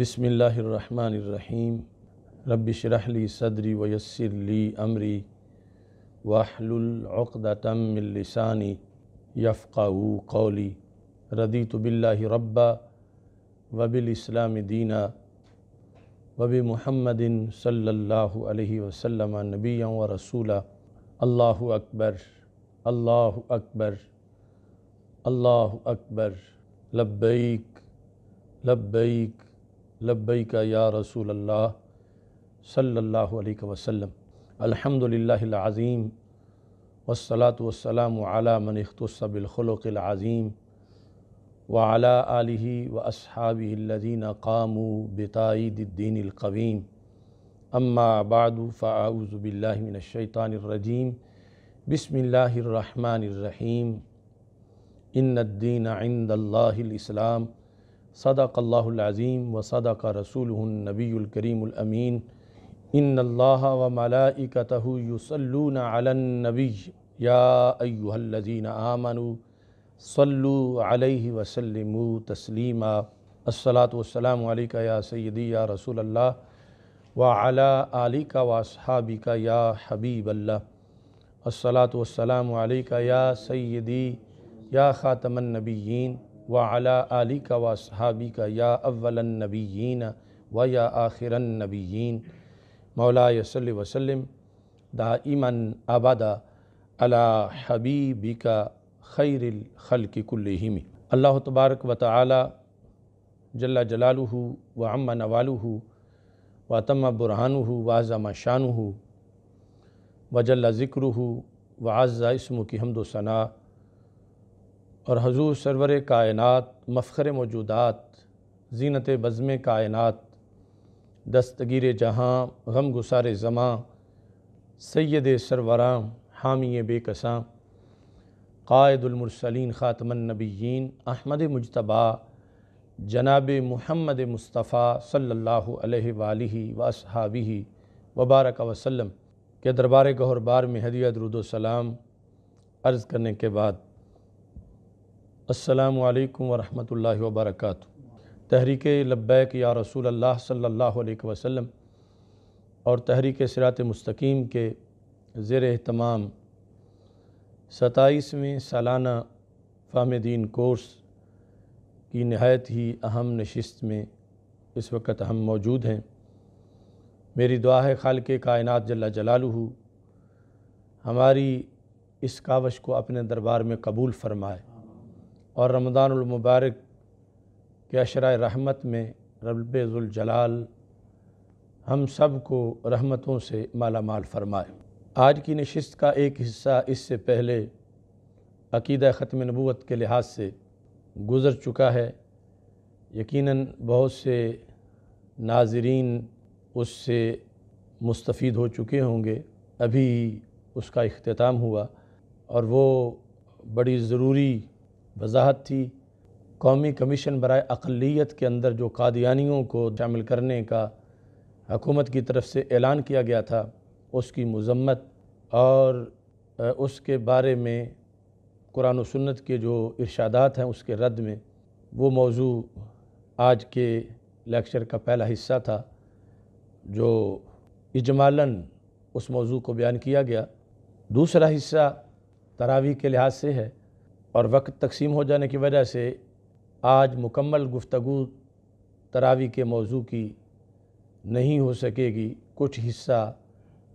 बसमीम रबशरहली सदरी वयसरली अमरी वाहलतमिलसानी यफ़ाऊ कौली रदी तबिल्ला रब्बा वबिलस्लाम दीना वबी महमदिन सल्ला वसलम नबी व रसूला अल्लाह अकबर अल्लाह अकबर अल्लाह अकबर लब्बैक लब्बैक लब्बई का या रसूल अल्लाह सल्ला वसम अलहमदिल्लाज़ीम वसलात वसलाम आला मन अख्तबिलखलक़ाज़ीम व आला आलि व असहाबीन कामू बताईद्दीनकवीम अम्मा बादू फ़ाउज़बिल्लाशैतानरजीम बसमिल्लर रहीम इन दीन आइंद सदाक़ल्लाज़ीम व सदाक़ रसूल नबीकरीमीन इन अल्लाह व मलाइकत युसलून अलनबी या अयुहल्लजीन आमनु सल्लु अलैहि वसल्लम तस्लीमा अस्सलातु वस्सलाम अलैका या सैदी या रसूल अल्लाह व अला आलिका वासहाबिका या हबीब अल्लाह अस्सलातु वस्सलाम अलैका या सैदी या ख़ातमन नबीन व अला अली का वहाबी का या अव्वलनबीन व या आखिरनबीन मौला यसल वसलम इमन आबादा अला हबीबी का खैरिल खल की कुल्लिम अल्लाह तबारक व ताली जल्ला जलालू व अम्मा नवालू व तम बुरहानू व आज़म शानू व जल्ला ज़िक्र व आज़ा इसमु की हमदोसना और हजूर सरवर कायनत मफ़र मौजूदात जीनत बज़म कायनत दस्तगीर जहाँ गम गुसार ज़मा सैद सरवरा हामी बेकसा कायदुलमरसलिन ख़ातमनबीन अहमद मुशतबा जनाब महमद मुस्तफ़ा सल्ला वसहाबी वबारक वसलम के दरबार गहरबार में हदिया दरुदोसलाम अर्ज़ करने के बाद अस्सलाम वालेकुम वर्क तहरीक लब्बैक या रसूल अल्लाह सल्लल्लाहु अलैहि वसल्लम और तहरीक सिरात मुस्तकीम के ज़ेर अहतमाम सताईसवें सालाना फ़ाम दीन कोर्स की नहायत ही अहम नशस्त में इस वक्त हम मौजूद हैं मेरी दुआ है खाल के कायनत जल्ला जलालू हमारी इस कावश को अपने दरबार में कबूल फरमाए और रमज़ानमबारक के अशरा रहमत में रबुल्जलाल हम सब को रहमतों से माला माल फरमाए आज की नशस्त का एक हिस्सा इससे पहले अकीद ख़त्म नबूत के लिहाज से गुज़र चुका है यकीनन बहुत से नाजरीन उससे मुस्तफ़ हो चुके होंगे अभी उसका अख्ताम हुआ और वो बड़ी ज़रूरी वजाहत थी कौमी कमीशन बरए अकलीत के अंदर जो कादियानियों को शामिल करने का हकूमत की तरफ से ऐलान किया गया था उसकी मजम्मत और उसके बारे में कुरान सन्नत के जो इर्शादात हैं उसके रद्द में वो मौजू आज के लेक्चर का पहला हिस्सा था जो इजमालन उस मौजू को बयान किया गया दूसरा हिस्सा तरावी के लिहाज से है और वक्त तकसीम हो जाने की वजह से आज मुकम्मल गुफ्तु तरावी के मौजू की नहीं हो सकेगी कुछ हिस्सा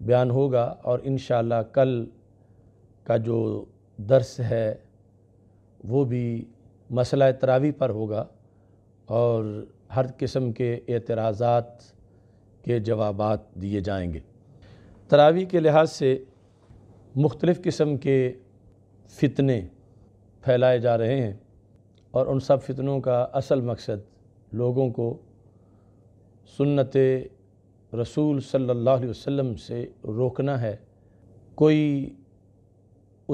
बयान होगा और इन कल का जो दर्स है वो भी मसला तरावी पर होगा और हर किस्म के एतराज़ के जवाब दिए जाएंगे तरावी के लिहाज से मुख्तलफ़ किस्म के फितने फैलाए जा रहे हैं और उन सब फितनों का असल मकसद लोगों को सुन्नत रसूल सल्लल्लाहु अलैहि वसल्लम से रोकना है कोई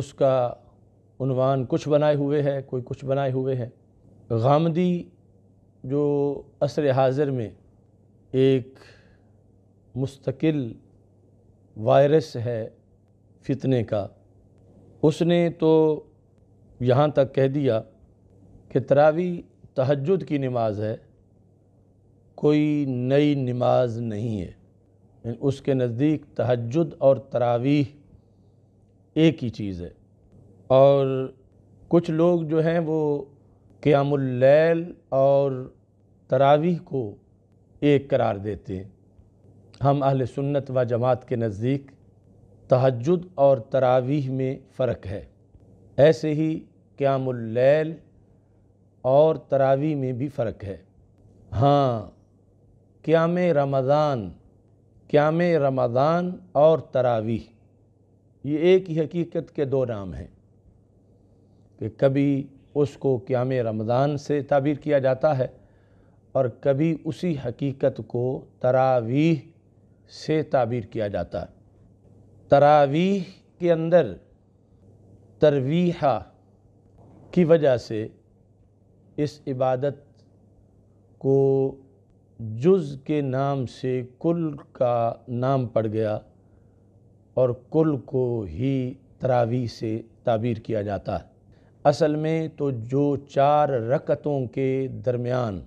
उसका उनवान कुछ बनाए हुए है कोई कुछ बनाए हुए है गामदी जो असर हाजिर में एक मुस्तकिल वायरस है फितने का उसने तो यहाँ तक कह दिया कि तरावी तहजद की नमाज है कोई नई नमाज नहीं है उसके नज़दीक तहजद और तरावीह एक ही चीज़ है और कुछ लोग जो हैं वो क़यामुल्लैल और तरावीह को एक करार देते हैं हम अहल सुन्नत व जमात के नज़दीक तहजद और तरावीह में फ़र्क है ऐसे ही क़्यामुल्लैल और तरावी में भी फ़र्क है हाँ क़्याम रमज़ान क़्याम रमज़ान और तरावी ये एक ही हकीकत के दो नाम हैं कि कभी उसको क़्याम रमज़ान से ताबीर किया जाता है और कभी उसी हकीकत को तरावीह से ताबीर किया जाता है तरावीह के अंदर तरवीहा की वजह से इस इबादत को जुज़ के नाम से कुल का नाम पड़ गया और कुल को ही तरावी से ताबीर किया जाता है असल में तो जो चार रकतों के दरमियान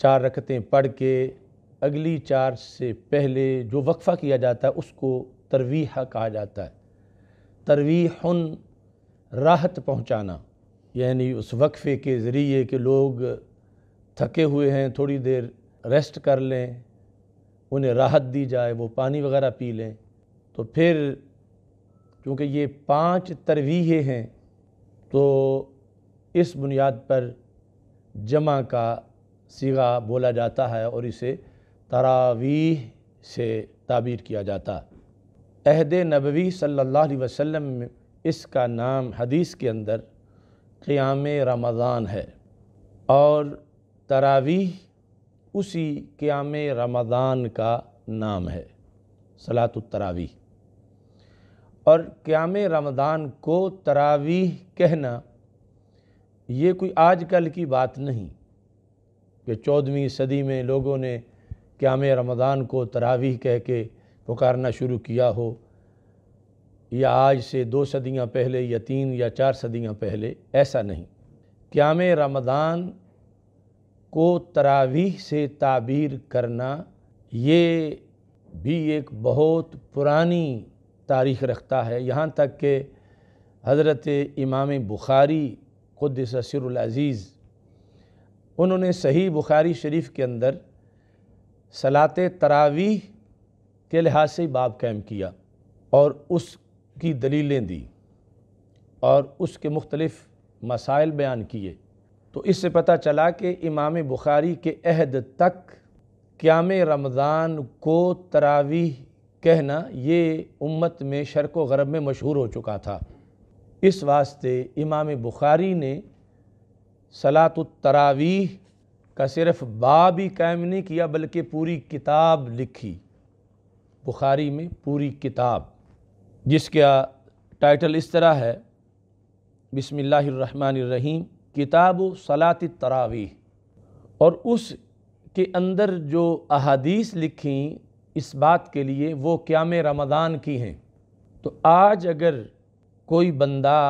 चार रकतें पढ़ के अगली चार से पहले जो वक्फ़ा किया जाता है उसको तरवीह कहा जाता है तरवीहन राहत पहुँचाना यानी उस वक्फ़े के ज़रिए कि लोग थके हुए हैं थोड़ी देर रेस्ट कर लें उन्हें राहत दी जाए वो पानी वगैरह पी लें तो फिर क्योंकि ये पांच तरवीहें हैं तो इस बुनियाद पर जमा का सिगा बोला जाता है और इसे तरावीह से ताबीर किया जाता अहद नबवी सल्लल्लाहु अलैहि वसल्लम में इसका नाम हदीस के अंदर क़्याम रमज़ान है और तरावीह उसी क़्याम रमज़ान का नाम है तरावी और क़्याम रमज़ान को तरावीह कहना ये कोई आजकल की बात नहीं कि चौदहवीं सदी में लोगों ने क़्याम रमज़ान को तरावीह कह के पुकारना शुरू किया हो या आज से दो सदियाँ पहले या तीन या चार सदियाँ पहले ऐसा नहीं क्याम रमदान को तरावीह से ताबीर करना ये भी एक बहुत पुरानी तारीख रखता है यहाँ तक कि हज़रत इमाम बुखारी क़ुदसरज़ीज़ उन्होंने सही बुखारी शरीफ के अंदर सलात तरावी के लिहाज से बाब कैम किया और उस की दलीलें दी और उसके मुख्तलफ़ मसाइल बयान किए तो इससे पता चला कि इमाम बुखारी के अहद तक क्याम रमज़ान को तरावी कहना ये उम्मत में शर्क व गरब में मशहूर हो चुका था इस वास्ते इमाम बुखारी ने सलातरावी का सिर्फ बाब ही कायम नहीं किया बल्कि पूरी किताब लिखी बुखारी में पूरी किताब जिसका टाइटल इस तरह है बिसमीम किताब सलात तरावी और उस के अंदर जो अहादीस लिखी इस बात के लिए वो क्याम रमदान की हैं तो आज अगर कोई बंदा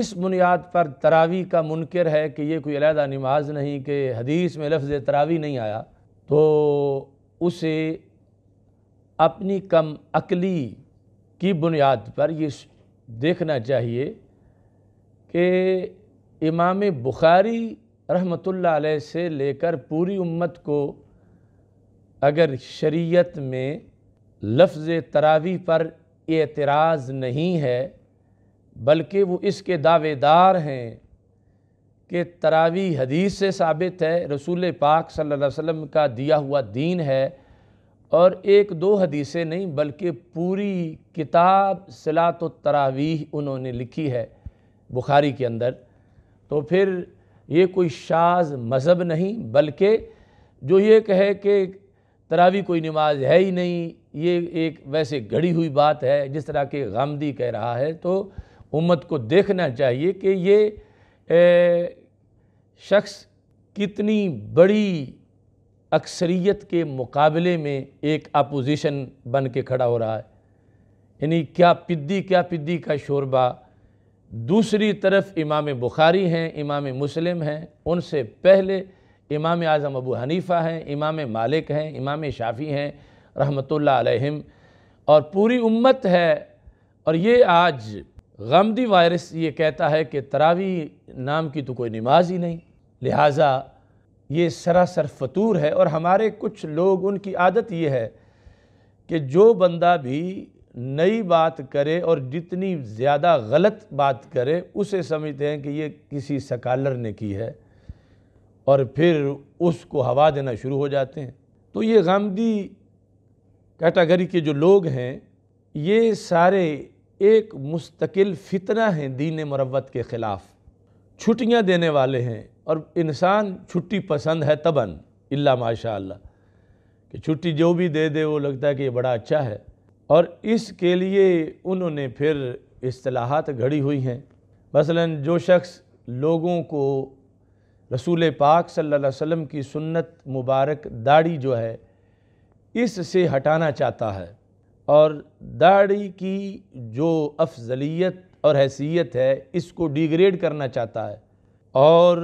इस बुनियाद पर तरावी का मुनकर है कि ये कोई अलहदा नमाज नहीं कि हदीस में लफ्ज़ तरावी नहीं आया तो उसे अपनी कम अकली की बुनियाद पर ये देखना चाहिए कि इमाम बुखारी रहमतुल्लाह अलैह से लेकर पूरी उम्मत को अगर शरीयत में लफ्ज़ तरावी पर एतराज़ नहीं है बल्कि वो इसके दावेदार हैं कि तरावी हदीस से साबित है रसूल पाक सल्लल्लाहु अलैहि वसल्लम का दिया हुआ दीन है और एक दो हदीसें नहीं बल्कि पूरी किताब सलात तरावीह उन्होंने लिखी है बुखारी के अंदर तो फिर ये कोई शाज मज़हब नहीं बल्कि जो ये कहे कि तरावी कोई नमाज है ही नहीं ये एक वैसे घड़ी हुई बात है जिस तरह के गामदी कह रहा है तो उम्मत को देखना चाहिए कि ये शख्स कितनी बड़ी अक्सरियत के मुकाबले में एक अपोजिशन बन के खड़ा हो रहा है यानी क्या पिद्दी क्या पिद्दी का शोरबा दूसरी तरफ इमाम बुखारी हैं इमाम मुस्लिम हैं उनसे पहले इमाम आज़म अबू हनीफ़ा हैं इमाम मालिक हैं इमाम शाफ़ी हैं रहमत अलैहिम और पूरी उम्मत है और ये आज गमदी वायरस ये कहता है कि तरावी नाम की तो कोई नमाज ही नहीं लिहाजा ये सरासर फतूर है और हमारे कुछ लोग उनकी आदत ये है कि जो बंदा भी नई बात करे और जितनी ज़्यादा गलत बात करे उसे समझते हैं कि ये किसी सकालर ने की है और फिर उसको हवा देना शुरू हो जाते हैं तो ये गामदी कैटागरी के जो लोग हैं ये सारे एक मुस्तकिल फितना हैं दीन मरवत के ख़िलाफ़ छुट्टियां देने वाले हैं और इंसान छुट्टी पसंद है तबन इल्ला माशा कि छुट्टी जो भी दे दे वो लगता है कि ये बड़ा अच्छा है और इसके लिए उन्होंने फिर असलाहत घड़ी हुई हैं मसलन जो शख्स लोगों को रसूल पाक सल्लल्लाहु अलैहि वसल्लम की सुन्नत मुबारक दाढ़ी जो है इससे हटाना चाहता है और दाढ़ी की जो अफजलियत और हैसियत है इसको डिग्रेड करना चाहता है और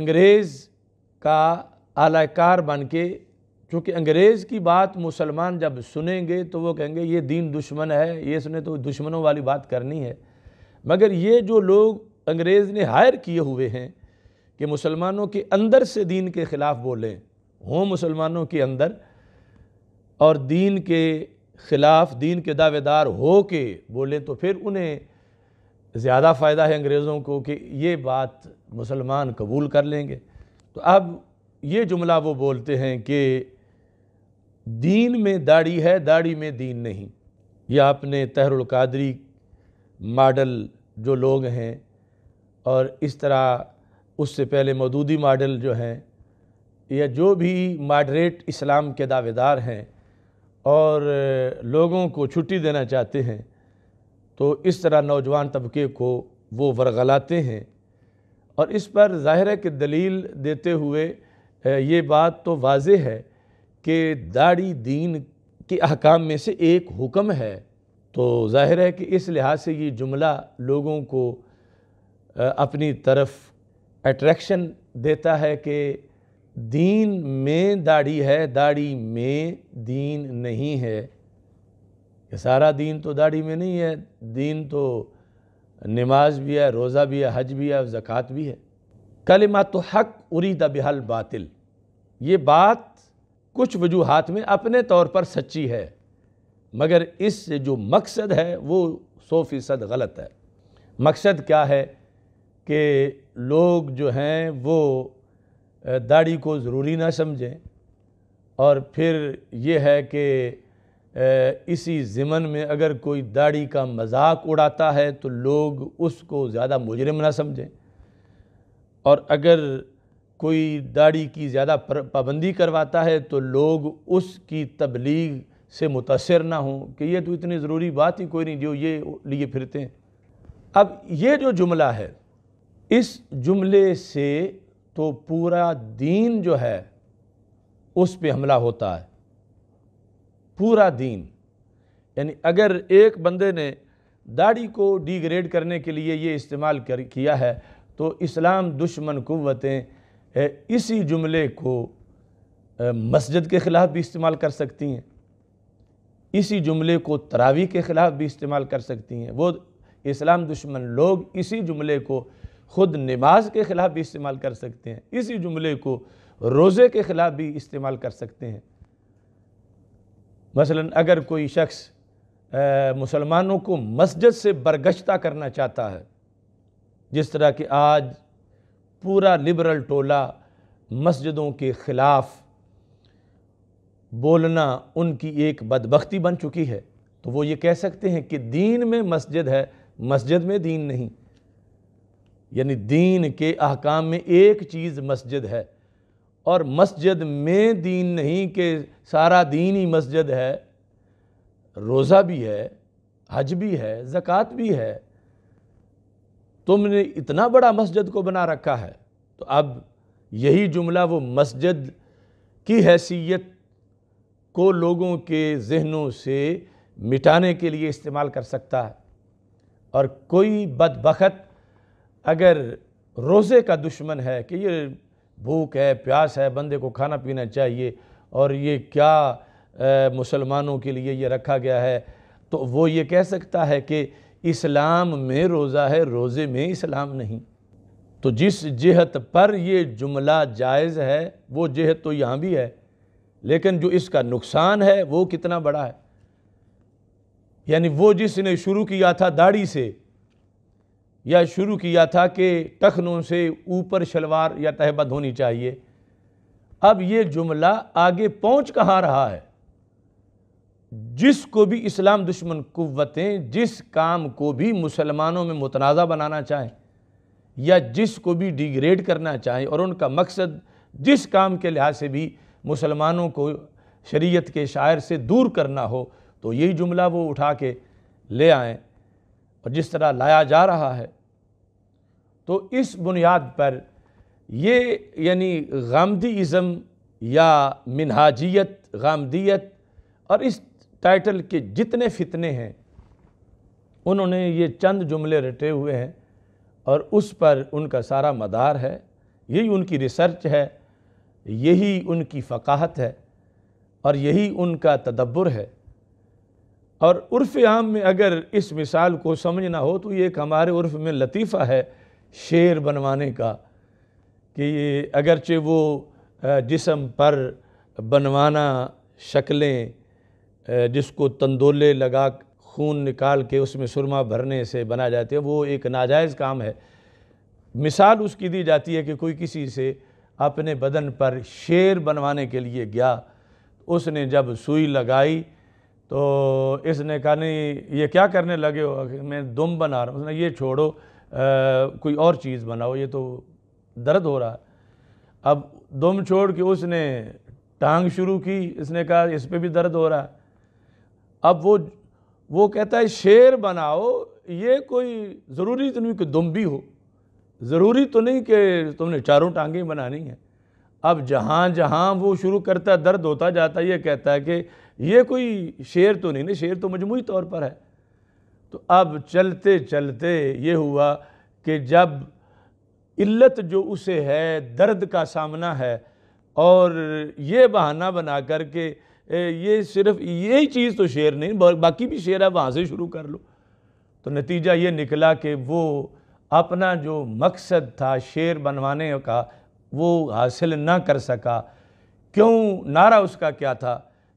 अंग्रेज़ का आलाकार बन के चूँकि अंग्रेज़ की बात मुसलमान जब सुनेंगे तो वो कहेंगे ये दीन दुश्मन है ये सुने तो दुश्मनों वाली बात करनी है मगर ये जो लोग अंग्रेज़ ने हायर किए हुए हैं कि मुसलमानों के अंदर से दीन के ख़िलाफ़ बोलें हों मुसलमानों के अंदर और दीन के ख़िलाफ़ दीन के दावेदार हो के बोलें तो फिर उन्हें ज़्यादा फ़ायदा है अंग्रेज़ों को कि ये बात मुसलमान कबूल कर लेंगे तो अब ये जुमला वो बोलते हैं कि दीन में दाढ़ी है दाढ़ी में दीन नहीं ये आपने तहरुलकादरी मॉडल जो लोग हैं और इस तरह उससे पहले मदूदी मॉडल जो हैं या जो भी मॉडरेट इस्लाम के दावेदार हैं और लोगों को छुट्टी देना चाहते हैं तो इस तरह नौजवान तबके को वो वरगलाते हैं और इस पर ज़ाहिर है कि दलील देते हुए ये बात तो वाज है कि दाढ़ी दीन के अहकाम में से एक हुक्म है तो ज़ाहिर है कि इस लिहाज से ये जुमला लोगों को अपनी तरफ अट्रैक्शन देता है कि दीन में दाढ़ी है दाढ़ी में दीन नहीं है कि सारा दीन तो दाढ़ी में नहीं है दीन तो नमाज भी है रोज़ा भी है हज भी है ज़क़़त भी है कलिमा तो हक उरीद बिहल बातिल ये बात कुछ वजूहत में अपने तौर पर सच्ची है मगर इससे जो मकसद है वो सौ फ़ीसद गलत है मकसद क्या है कि लोग जो हैं वो दाढ़ी को ज़रूरी ना समझें और फिर ये है कि इसी ज़िमन में अगर कोई दाढ़ी का मजाक उड़ाता है तो लोग उसको ज़्यादा मुजरम ना समझें और अगर कोई दाढ़ी की ज़्यादा पाबंदी करवाता है तो लोग उसकी तबलीग से मुतासर ना हों कि ये तो इतनी ज़रूरी बात ही कोई नहीं जो ये लिए फिरते हैं अब ये जो जुमला है इस जुमले से तो पूरा दीन जो है उस पर हमला होता है पूरा दीन यानी अगर एक बंदे ने दाढ़ी को डिग्रेड करने के लिए ये इस्तेमाल कर किया है तो इस्लाम दुश्मन कुतें इसी जुमले को मस्जिद के ख़िलाफ़ भी इस्तेमाल कर सकती हैं इसी जुमले को तरावी के ख़िलाफ़ भी इस्तेमाल कर सकती हैं वो इस्लाम दुश्मन लोग इसी जुमले को ख़ुद नमाज के ख़िलाफ़ भी इस्तेमाल कर सकते हैं इसी जुमले को रोज़े के ख़िलाफ़ भी इस्तेमाल कर सकते हैं मसलन अगर कोई शख्स मुसलमानों को मस्जिद से बरगश्ता करना चाहता है जिस तरह कि आज पूरा लिबरल टोला मस्जिदों के ख़िलाफ़ बोलना उनकी एक बदबख्ती बन चुकी है तो वो ये कह सकते हैं कि दीन में मस्जिद है मस्जिद में दीन नहीं यानी दीन के अहकाम में एक चीज़ मस्जिद है और मस्जिद में दीन नहीं कि सारा दीन ही मस्जिद है रोज़ा भी है हज भी है ज़क़़त भी है तुमने इतना बड़ा मस्जिद को बना रखा है तो अब यही जुमला वो मस्जिद की हैसियत को लोगों के जहनों से मिटाने के लिए इस्तेमाल कर सकता है और कोई बदबखत अगर रोज़े का दुश्मन है कि ये भूख है प्यास है बंदे को खाना पीना चाहिए और ये क्या मुसलमानों के लिए ये रखा गया है तो वो ये कह सकता है कि इस्लाम में रोज़ा है रोज़े में इस्लाम नहीं तो जिस जहत पर ये जुमला जायज़ है वो जहत तो यहाँ भी है लेकिन जो इसका नुकसान है वो कितना बड़ा है यानी वो जिसने शुरू किया था दाढ़ी से या शुरू किया था कि टखनों से ऊपर शलवार या तहबा होनी चाहिए अब ये जुमला आगे पहुंच कहाँ रहा है जिसको भी इस्लाम दुश्मन कुतें जिस काम को भी मुसलमानों में मुतनाज़ बनाना चाहें या जिसको भी डिग्रेड करना चाहें और उनका मकसद जिस काम के लिहाज से भी मुसलमानों को शरीयत के शायर से दूर करना हो तो यही जुमला वो उठा के ले आएँ और जिस तरह लाया जा रहा है तो इस बुनियाद पर ये यानी गामदीज़म या मिनहाजियत गामदियत और इस टाइटल के जितने फितने हैं उन्होंने ये चंद जुमले रटे हुए हैं और उस पर उनका सारा मदार है यही उनकी रिसर्च है यही उनकी फ़काहत है और यही उनका तदब्बर है और उर्फ़ आम में अगर इस मिसाल को समझना हो तो ये एक हमारे उर्फ़ में लतीफ़ा है शेर बनवाने का कि अगरचे वो जिसम पर बनवाना शक्लें जिसको तंदोले लगा खून निकाल के उसमें सुरमा भरने से बना जाते हैं वो एक नाजायज़ काम है मिसाल उसकी दी जाती है कि कोई किसी से अपने बदन पर शेर बनवाने के लिए गया उसने जब सुई लगाई तो इसने कहा नहीं ये क्या करने लगे हो मैं दुम बना रहा हूँ उसने ये छोड़ो कोई और चीज़ बनाओ ये तो दर्द हो रहा अब दम छोड़ के उसने टांग शुरू की इसने कहा इस पर भी दर्द हो रहा अब वो वो कहता है शेर बनाओ ये कोई ज़रूरी तो नहीं कि दुम भी हो ज़रूरी तो नहीं कि तुमने चारों टांगें बनानी हैं अब जहाँ जहाँ वो शुरू करता दर्द होता जाता ये कहता है कि ये कोई शेर तो नहीं ना शेर तो मजमू तौर पर है तो अब चलते चलते ये हुआ कि जब इल्लत जो उसे है दर्द का सामना है और ये बहाना बना कर के ये सिर्फ यही चीज़ तो शेर नहीं बाकी भी शेर है वहाँ से शुरू कर लो तो नतीजा ये निकला कि वो अपना जो मकसद था शेर बनवाने का वो हासिल ना कर सका क्यों नारा उसका क्या था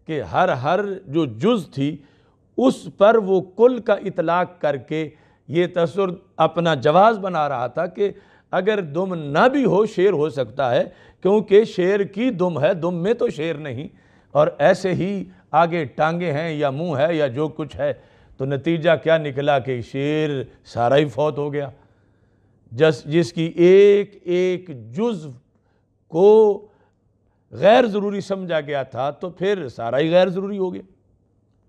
कि हर हर जो जुज़ थी उस पर वो कुल का इतलाक़ करके ये तसुर अपना जवाब बना रहा था कि अगर दुम ना भी हो शेर हो सकता है क्योंकि शेर की दुम है दुम में तो शेर नहीं और ऐसे ही आगे टांगे हैं या मुंह है या जो कुछ है तो नतीजा क्या निकला कि शेर सारा ही फौत हो गया जस जिसकी एक एक जुज्व को गैर ज़रूरी समझा गया था तो फिर सारा ही गैर ज़रूरी हो गया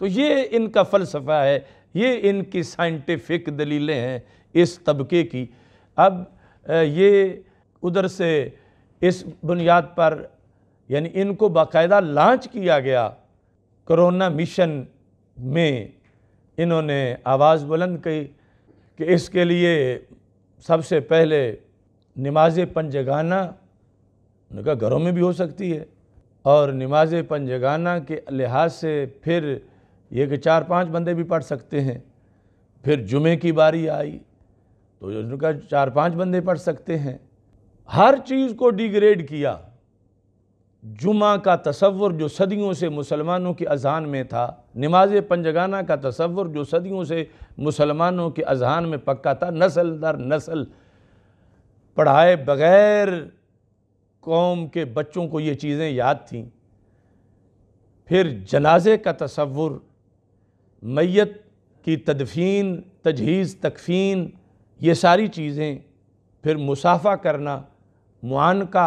तो ये इनका फ़लसफ़ा है ये इनकी साइंटिफिक दलीलें हैं इस तबके की अब ये उधर से इस बुनियाद पर यानी इनको बाकायदा लॉन्च किया गया करोना मिशन में इन्होंने आवाज़ बुलंद की कि इसके लिए सबसे पहले नमाज पंजगाना उनका घरों में भी हो सकती है और नमाज पंजगाना के लिहाज से फिर ये कि चार पांच बंदे भी पढ़ सकते हैं फिर जुमे की बारी आई तो उनका चार पांच बंदे पढ़ सकते हैं हर चीज़ को डिग्रेड किया जुमा का तस्वुर जो सदियों से मुसलमानों की अजान में था नमाज पंजगाना का तस्वुर जो सदियों से मुसलमानों के अजहान में पक्का था नस्ल दर नस्ल पढ़ाए बग़ैर कौम के बच्चों को ये चीज़ें याद थीं फिर जनाजे का तस्वुर मैत की तदफीन तजहीज़ तकफीन ये सारी चीज़ें फिर मुसाफा करना मुआनका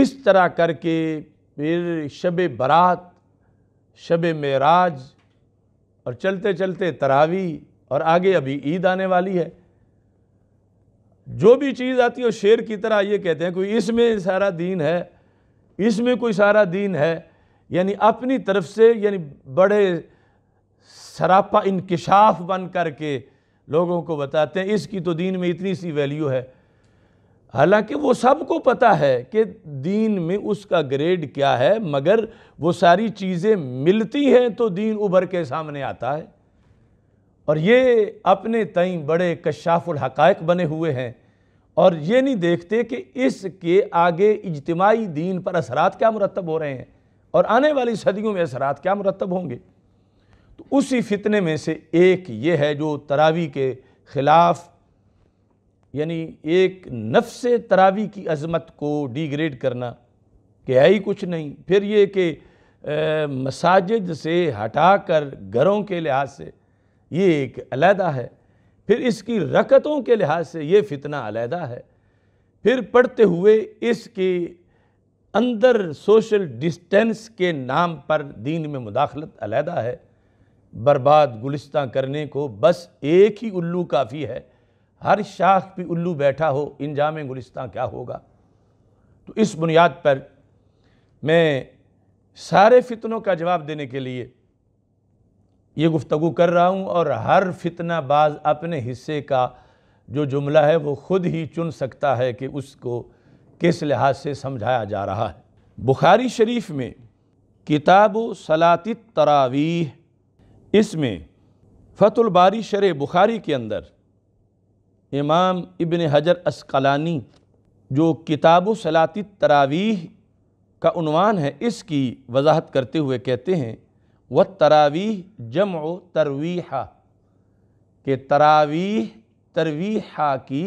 इस तरह करके फिर शब बारात शब मराज और चलते चलते तरावी और आगे अभी ईद आने वाली है जो भी चीज़ आती है शेर की तरह ये कहते हैं कोई इसमें सारा दीन है इसमें कोई सारा दीन है यानी अपनी तरफ से यानी बड़े सरापा इनकशाफ बन करके लोगों को बताते हैं इसकी तो दीन में इतनी सी वैल्यू है हालांकि वो सबको पता है कि दीन में उसका ग्रेड क्या है मगर वो सारी चीज़ें मिलती हैं तो दीन उभर के सामने आता है और ये अपने तई बड़े कशाफुल हकायक बने हुए हैं और ये नहीं देखते कि इसके आगे इजतमाही दीन पर असरात क्या मुरतब हो रहे हैं और आने वाली सदियों में असरात क्या मुरतब होंगे तो उसी फितने में से एक ये है जो तरावी के ख़िलाफ़ यानी एक नफ्स तरावी की अज़मत को डिग्रेड करना कि है ही कुछ नहीं फिर ये कि मसाजिद से हटा कर घरों के लिहाज से ये एक अलहदा है फिर इसकी रकतों के लिहाज से ये फितना अलहदा है फिर पढ़ते हुए इसके अंदर सोशल डिस्टेंस के नाम पर दीन में मुदाखलत अलहदा है बर्बाद गुलिस्तां करने को बस एक ही उल्लू काफ़ी है हर शाख पे उल्लू बैठा हो इंजाम गुलिस्तां क्या होगा तो इस बुनियाद पर मैं सारे फितनों का जवाब देने के लिए ये गुफ्तु कर रहा हूँ और हर फितना बाज अपने हिस्से का जो जुमला है वो ख़ुद ही चुन सकता है कि उसको किस लिहाज से समझाया जा रहा है बुखारी शरीफ में किताब सलात तरावीह इसमें फतुलबारी शर बुखारी के अंदर इमाम इबन हजर असकलानी जो किताब सलाती तरावीह का उनवान है इसकी वजाहत करते हुए कहते हैं व तरावीह जम व तरवीहा के तरावीह तरवीहा की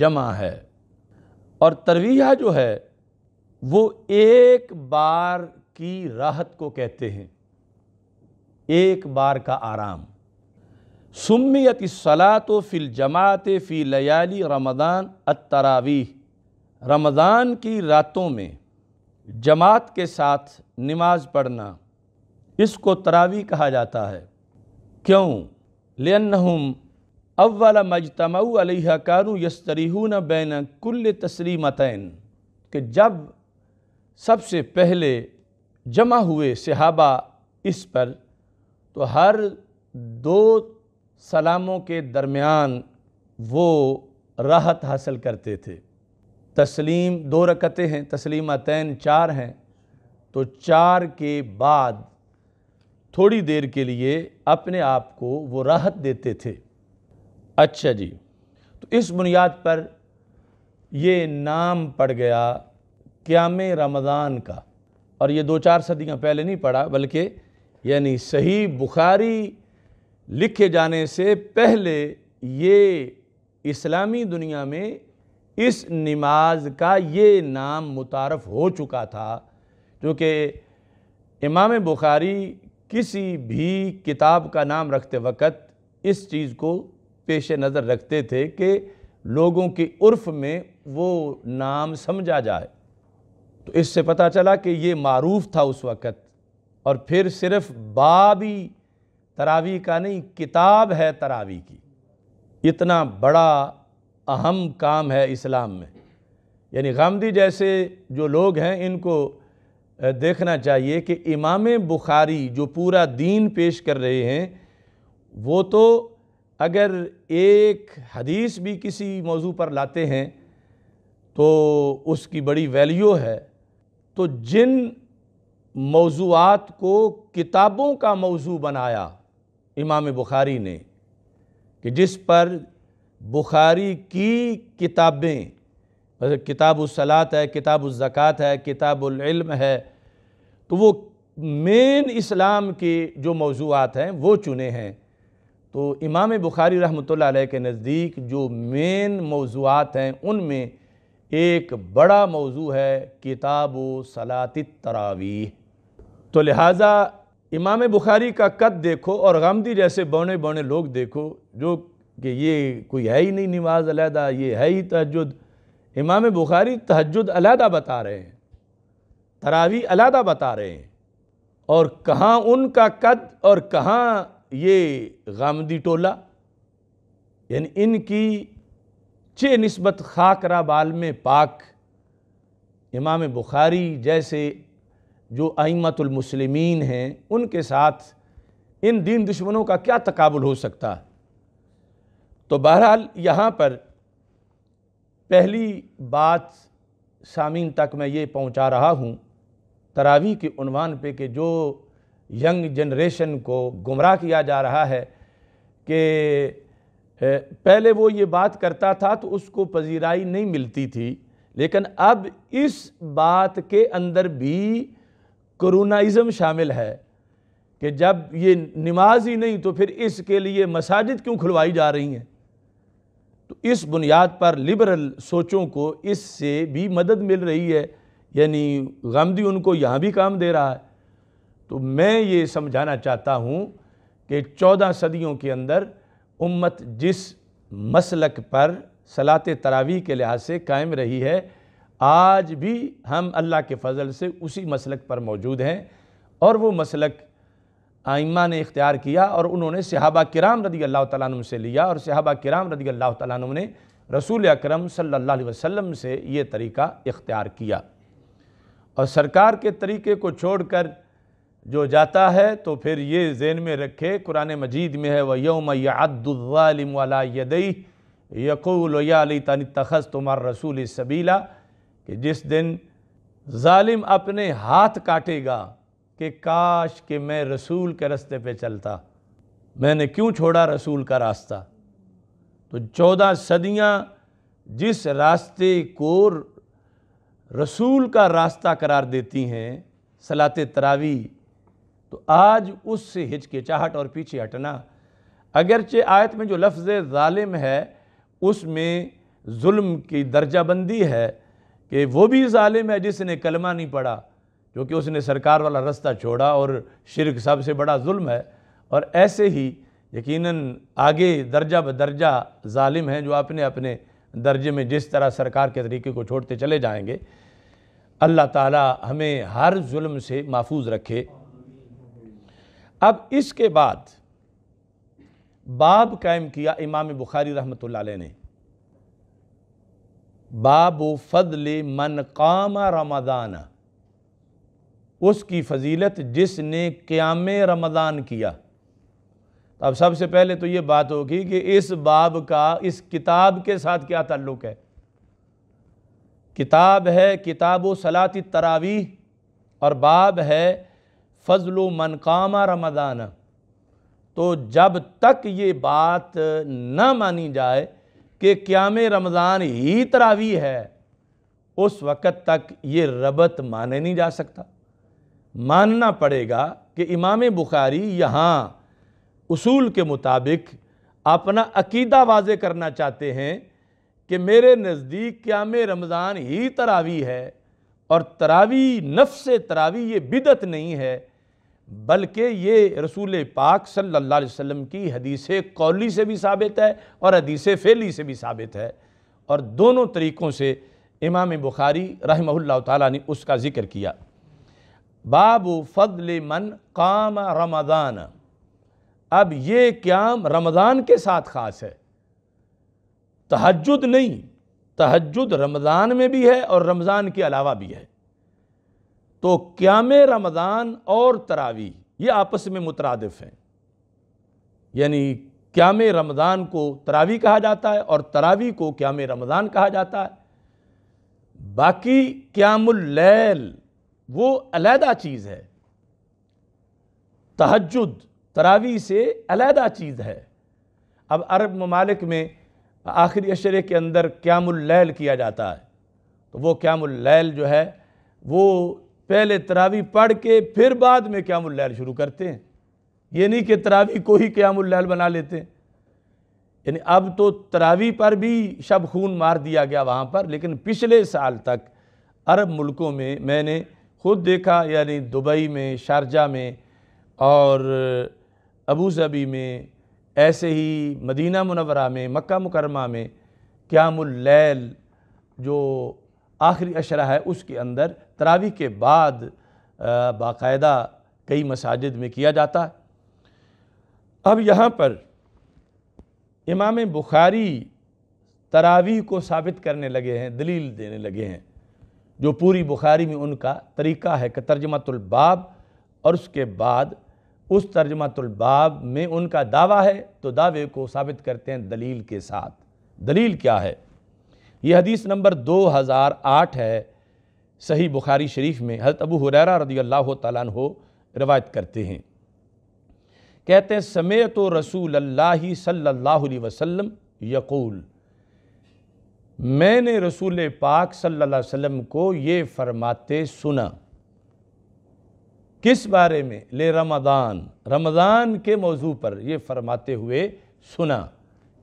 जमा है और तरवीहा जो है वो एक बार की राहत को कहते हैं एक बार का आराम सुमियत तो फ़िल जमात फ़ी लयाली रमदान अतरावी रमदान की रातों में जमात के साथ नमाज पढ़ना इसको तरावी कहा जाता है क्यों लेम अव्वल मजतमऊ अलहकारू यस्तरीहून बैन कुल्ल तस्लीमतैन कि जब सबसे पहले जमा हुए सहाबा इस पर तो हर दो सलामों के दरमियान वो राहत हासिल करते थे तस्लीम दो रकतें हैं तस्लीम तैन चार हैं तो चार के बाद थोड़ी देर के लिए अपने आप को वो राहत देते थे अच्छा जी तो इस बुनियाद पर ये नाम पड़ गया क्याम रमज़ान का और ये दो चार सदियाँ पहले नहीं पड़ा बल्कि यानी सही बुखारी लिखे जाने से पहले ये इस्लामी दुनिया में इस नमाज का ये नाम मुतारफ़ हो चुका था क्योंकि इमाम बुखारी किसी भी किताब का नाम रखते वक़्त इस चीज़ को पेश नज़र रखते थे कि लोगों के उर्फ में वो नाम समझा जाए तो इससे पता चला कि ये मरूफ़ था उस वक़्त और फिर सिर्फ बाबी तरावी का नहीं किताब है तरावी की इतना बड़ा अहम काम है इस्लाम में यानी गांधी जैसे जो लोग हैं इनको देखना चाहिए कि इमाम बुखारी जो पूरा दीन पेश कर रहे हैं वो तो अगर एक हदीस भी किसी मौजू पर लाते हैं तो उसकी बड़ी वैल्यू है तो जिन मौजूआत को किताबों का मौजू बनाया इमाम बुखारी ने कि जिस पर बुखारी की किताबें जैसे किताबुलसलात है किताबुलज़क़़त है किताब किताबुल्म है तो वो मेन इस्लाम के जो मौजूद हैं वो चुने हैं तो इमाम बुखारी रहमत के नज़दीक जो मेन मौजूद हैं उनमें एक बड़ा मौजू है किताब व सलात तरावीह तो लिहाजा इमाम बुखारी का कद देखो और गमदी जैसे बौने बौने लोग देखो जो कि ये कोई है ही नहीं नमाज अलहदा ये है ही तहजद इमाम बुखारी तहजद अलहदा बता रहे हैं तरावी अलहदा बता रहे हैं और कहाँ उनका कद और कहाँ ये गामदी टोला यानी इनकी चे नस्बत खाकरा बाल में पाक इमाम बुखारी जैसे जो आइमतुलमसलमिन हैं उनके साथ इन दीन दुश्मनों का क्या तकबुल हो सकता तो बहरहाल यहाँ पर पहली बात सामीन तक मैं ये पहुँचा रहा हूँ तरावी के उनवान पे कि जो यंग जनरेशन को गुमराह किया जा रहा है कि पहले वो ये बात करता था तो उसको पजीराई नहीं मिलती थी लेकिन अब इस बात के अंदर भी करुणाइज़म शामिल है कि जब ये नमाज ही नहीं तो फिर इसके लिए मसाजिद क्यों खुलवाई जा रही हैं तो इस बुनियाद पर लिबरल सोचों को इससे भी मदद मिल रही है यानी गमदी उनको यहाँ भी काम दे रहा है तो मैं ये समझाना चाहता हूँ कि चौदह सदियों के अंदर उम्मत जिस मसलक पर सलात तरावी के लिहाज से कायम रही है आज भी हम अल्लाह के फ़ज़ल से उसी मसलक पर मौजूद हैं और वो मसलक आइमा ने इख्तियार किया और उन्होंने सहाबा किराम रदी अल्लाह तुम से लिया और सहाबा किराम रदी अल्लाह तुम ने रसूल अक्रम सल्ला वसम से ये तरीका इख्तियार किया और सरकार के तरीके को छोड़ कर जो जाता है तो फिर ये जेन में रखे कुरान मजीद में है वह योम यादुल्वालम वाला यदई यकूल तखस तुमार रसूल सबीला कि जिस दिन जालिम अपने हाथ काटेगा कि काश कि मैं रसूल के रास्ते पे चलता मैंने क्यों छोड़ा रसूल का रास्ता तो चौदह सदियां जिस रास्ते को रसूल का रास्ता करार देती हैं सलात तरावी तो आज उससे हिचकिचाहट और पीछे हटना अगरचे आयत में जो लफ्ज़ ालिम है उसमें जुल्म की दर्जाबंदी है कि वो भी ालिम है जिसने कलमा नहीं पढ़ा क्योंकि उसने सरकार वाला रास्ता छोड़ा और शिरक सबसे बड़ा जुल्म है और ऐसे ही यकीनन आगे दर्जा ब दर्जा ालिम हैं जो अपने अपने दर्जे में जिस तरह सरकार के तरीके को छोड़ते चले जाएंगे अल्लाह ताला हमें हर जुल्म से महफूज रखे अब इसके बाद बाब कायम किया इमाम बुखारी रहमत ने बाबू फ़दल मन काम रमदाना उसकी फजीलत जिसने क़्याम रमदान किया अब सबसे पहले तो ये बात होगी कि इस बाब का इस किताब के साथ क्या ताल्लुक़ है किताब है किताब सलाती तरावी और बाब है फ़जल काम रमदाना तो जब तक ये बात न मानी जाए कि क्याम रमज़ान ही तरावी है उस वक़्त तक ये रबत माने नहीं जा सकता मानना पड़ेगा कि इमाम बुखारी यहाँ उसूल के मुताबिक अपना अकीदा वाज करना चाहते हैं कि मेरे नज़दीक क्याम रमज़ान ही तरावी है और तरावी नफ्स तरावी ये बिदत नहीं है बल्कि ये रसूल पाक सल्लल्लाहु अलैहि वसल्लम की हदीस कौली से भी साबित है और हदीस फेली से भी साबित है और दोनों तरीक़ों से इमाम बुखारी रहमल्ला ने उसका ज़िक्र किया बाब फ़ल मन काम रमदान अब ये क्याम रमज़ान के साथ ख़ास है तहजद नहीं तहजद रमज़ान में भी है और रमज़ान के अलावा भी है तो क्याम रमज़ान और तरावी ये आपस में मुतरदफ़ हैं यानी क्याम रमज़ान को तरावी कहा जाता है और तरावी को क्याम रमज़ान कहा जाता है बाकी क्यामुल्लैल वो अलहदा चीज़ है तहजद तरावी से अलहदा चीज़ है अब अरब ममालिक में आखिरी अशरे के अंदर क्यामुल्लैल किया जाता है तो वो क्यामुल्लैल जो है वो पहले तरावी पढ़ के फिर बाद में क्यामुल्लैल शुरू करते हैं ये नहीं कि तरावी को ही क्यामुल्लैल बना लेते हैं यानी अब तो तरावी पर भी शब खून मार दिया गया वहाँ पर लेकिन पिछले साल तक अरब मुल्कों में मैंने खुद देखा यानी दुबई में शारजा में और अबू धाबी में ऐसे ही मदीना मुनवरा में मक्का मुकरमा में क्यामुल्लैल जो आखिरी अशरा है उसके अंदर तरावी के बाद बाकायदा कई मसाजिद में किया जाता है अब यहाँ पर इमाम बुखारी तरावी को साबित करने लगे हैं दलील देने लगे हैं जो पूरी बुखारी में उनका तरीका है कि तर्जमातुलबाब और उसके बाद उस तर्जमातुलबाब में उनका दावा है तो दावे को साबित करते हैं दलील के साथ दलील क्या है ये हदीस नंबर 2008 है सही बुखारी शरीफ में हज़रत अबू हुरैरा रदी अल्लाह तहो रवायत करते हैं कहते हैं समय तो रसूल अल्लाह सल्ला वसम यकूल मैंने रसूल पाक सल्ला वसम को ये फरमाते सुना किस बारे में ले रमदान रमज़ान के मौजू पर ये फरमाते हुए सुना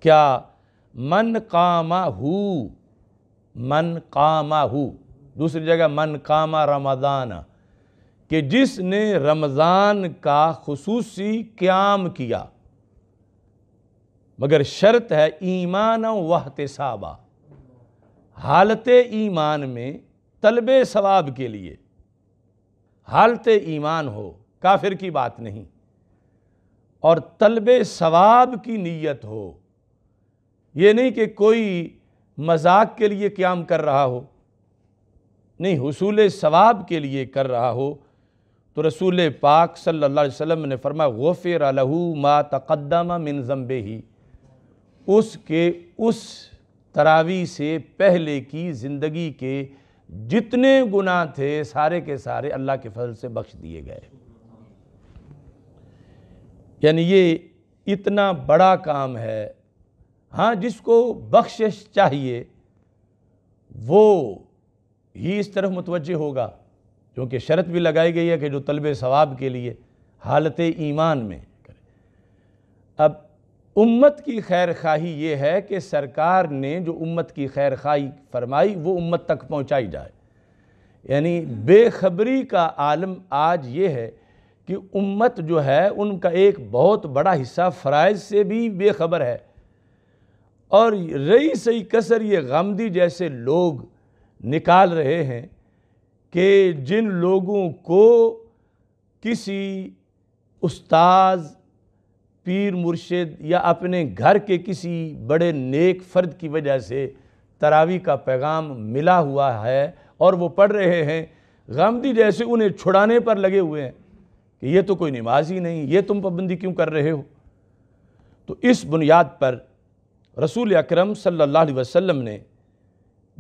क्या मन कामा हु मन कामा हु दूसरी जगह मन कामा रमज़ान कि जिसने रमज़ान का खसूस क्याम किया मगर शर्त है ईमान साबा हालत ईमान में तलब सवाब के लिए हालत ईमान हो काफिर की बात नहीं और तलब सवाब की नीयत हो ये नहीं कि कोई मजाक के लिए क्याम कर रहा हो नहीं हसूल सवाब के लिए कर रहा हो तो रसूल पाक सल्लल्लाहु अलैहि वसल्लम ने फरमा गोफ़िर लहू मा तक़दम मिन ज़म्बे ही उसके उस तरावी से पहले की ज़िंदगी के जितने गुनाह थे सारे के सारे अल्लाह के फजल से बख्श दिए गए यानी ये इतना बड़ा काम है हाँ जिसको बख्शिश चाहिए वो ही इस तरफ मुतवजह होगा क्योंकि शर्त भी लगाई गई है कि जो तलब सवाब के लिए हालत ईमान में करें अब उम्मत की खैर खाही ये है कि सरकार ने जो उम्मत की खैर खाही फरमाई वो उम्मत तक पहुँचाई जाए यानी बेखबरी का आलम आज ये है कि उम्मत जो है उनका एक बहुत बड़ा हिस्सा फ़राइज़ से भी बेखबर है और रई सही कसर ये गमदी जैसे लोग निकाल रहे हैं कि जिन लोगों को किसी उस्ताद पीर मुर्शिद या अपने घर के किसी बड़े नेक फ़र्द की वजह से तरावी का पैगाम मिला हुआ है और वो पढ़ रहे हैं गमदी जैसे उन्हें छुड़ाने पर लगे हुए हैं कि ये तो कोई नमाज ही नहीं ये तुम पाबंदी क्यों कर रहे हो तो इस बुनियाद पर रसूल अकरम सल्लल्लाहु अलैहि वसल्लम ने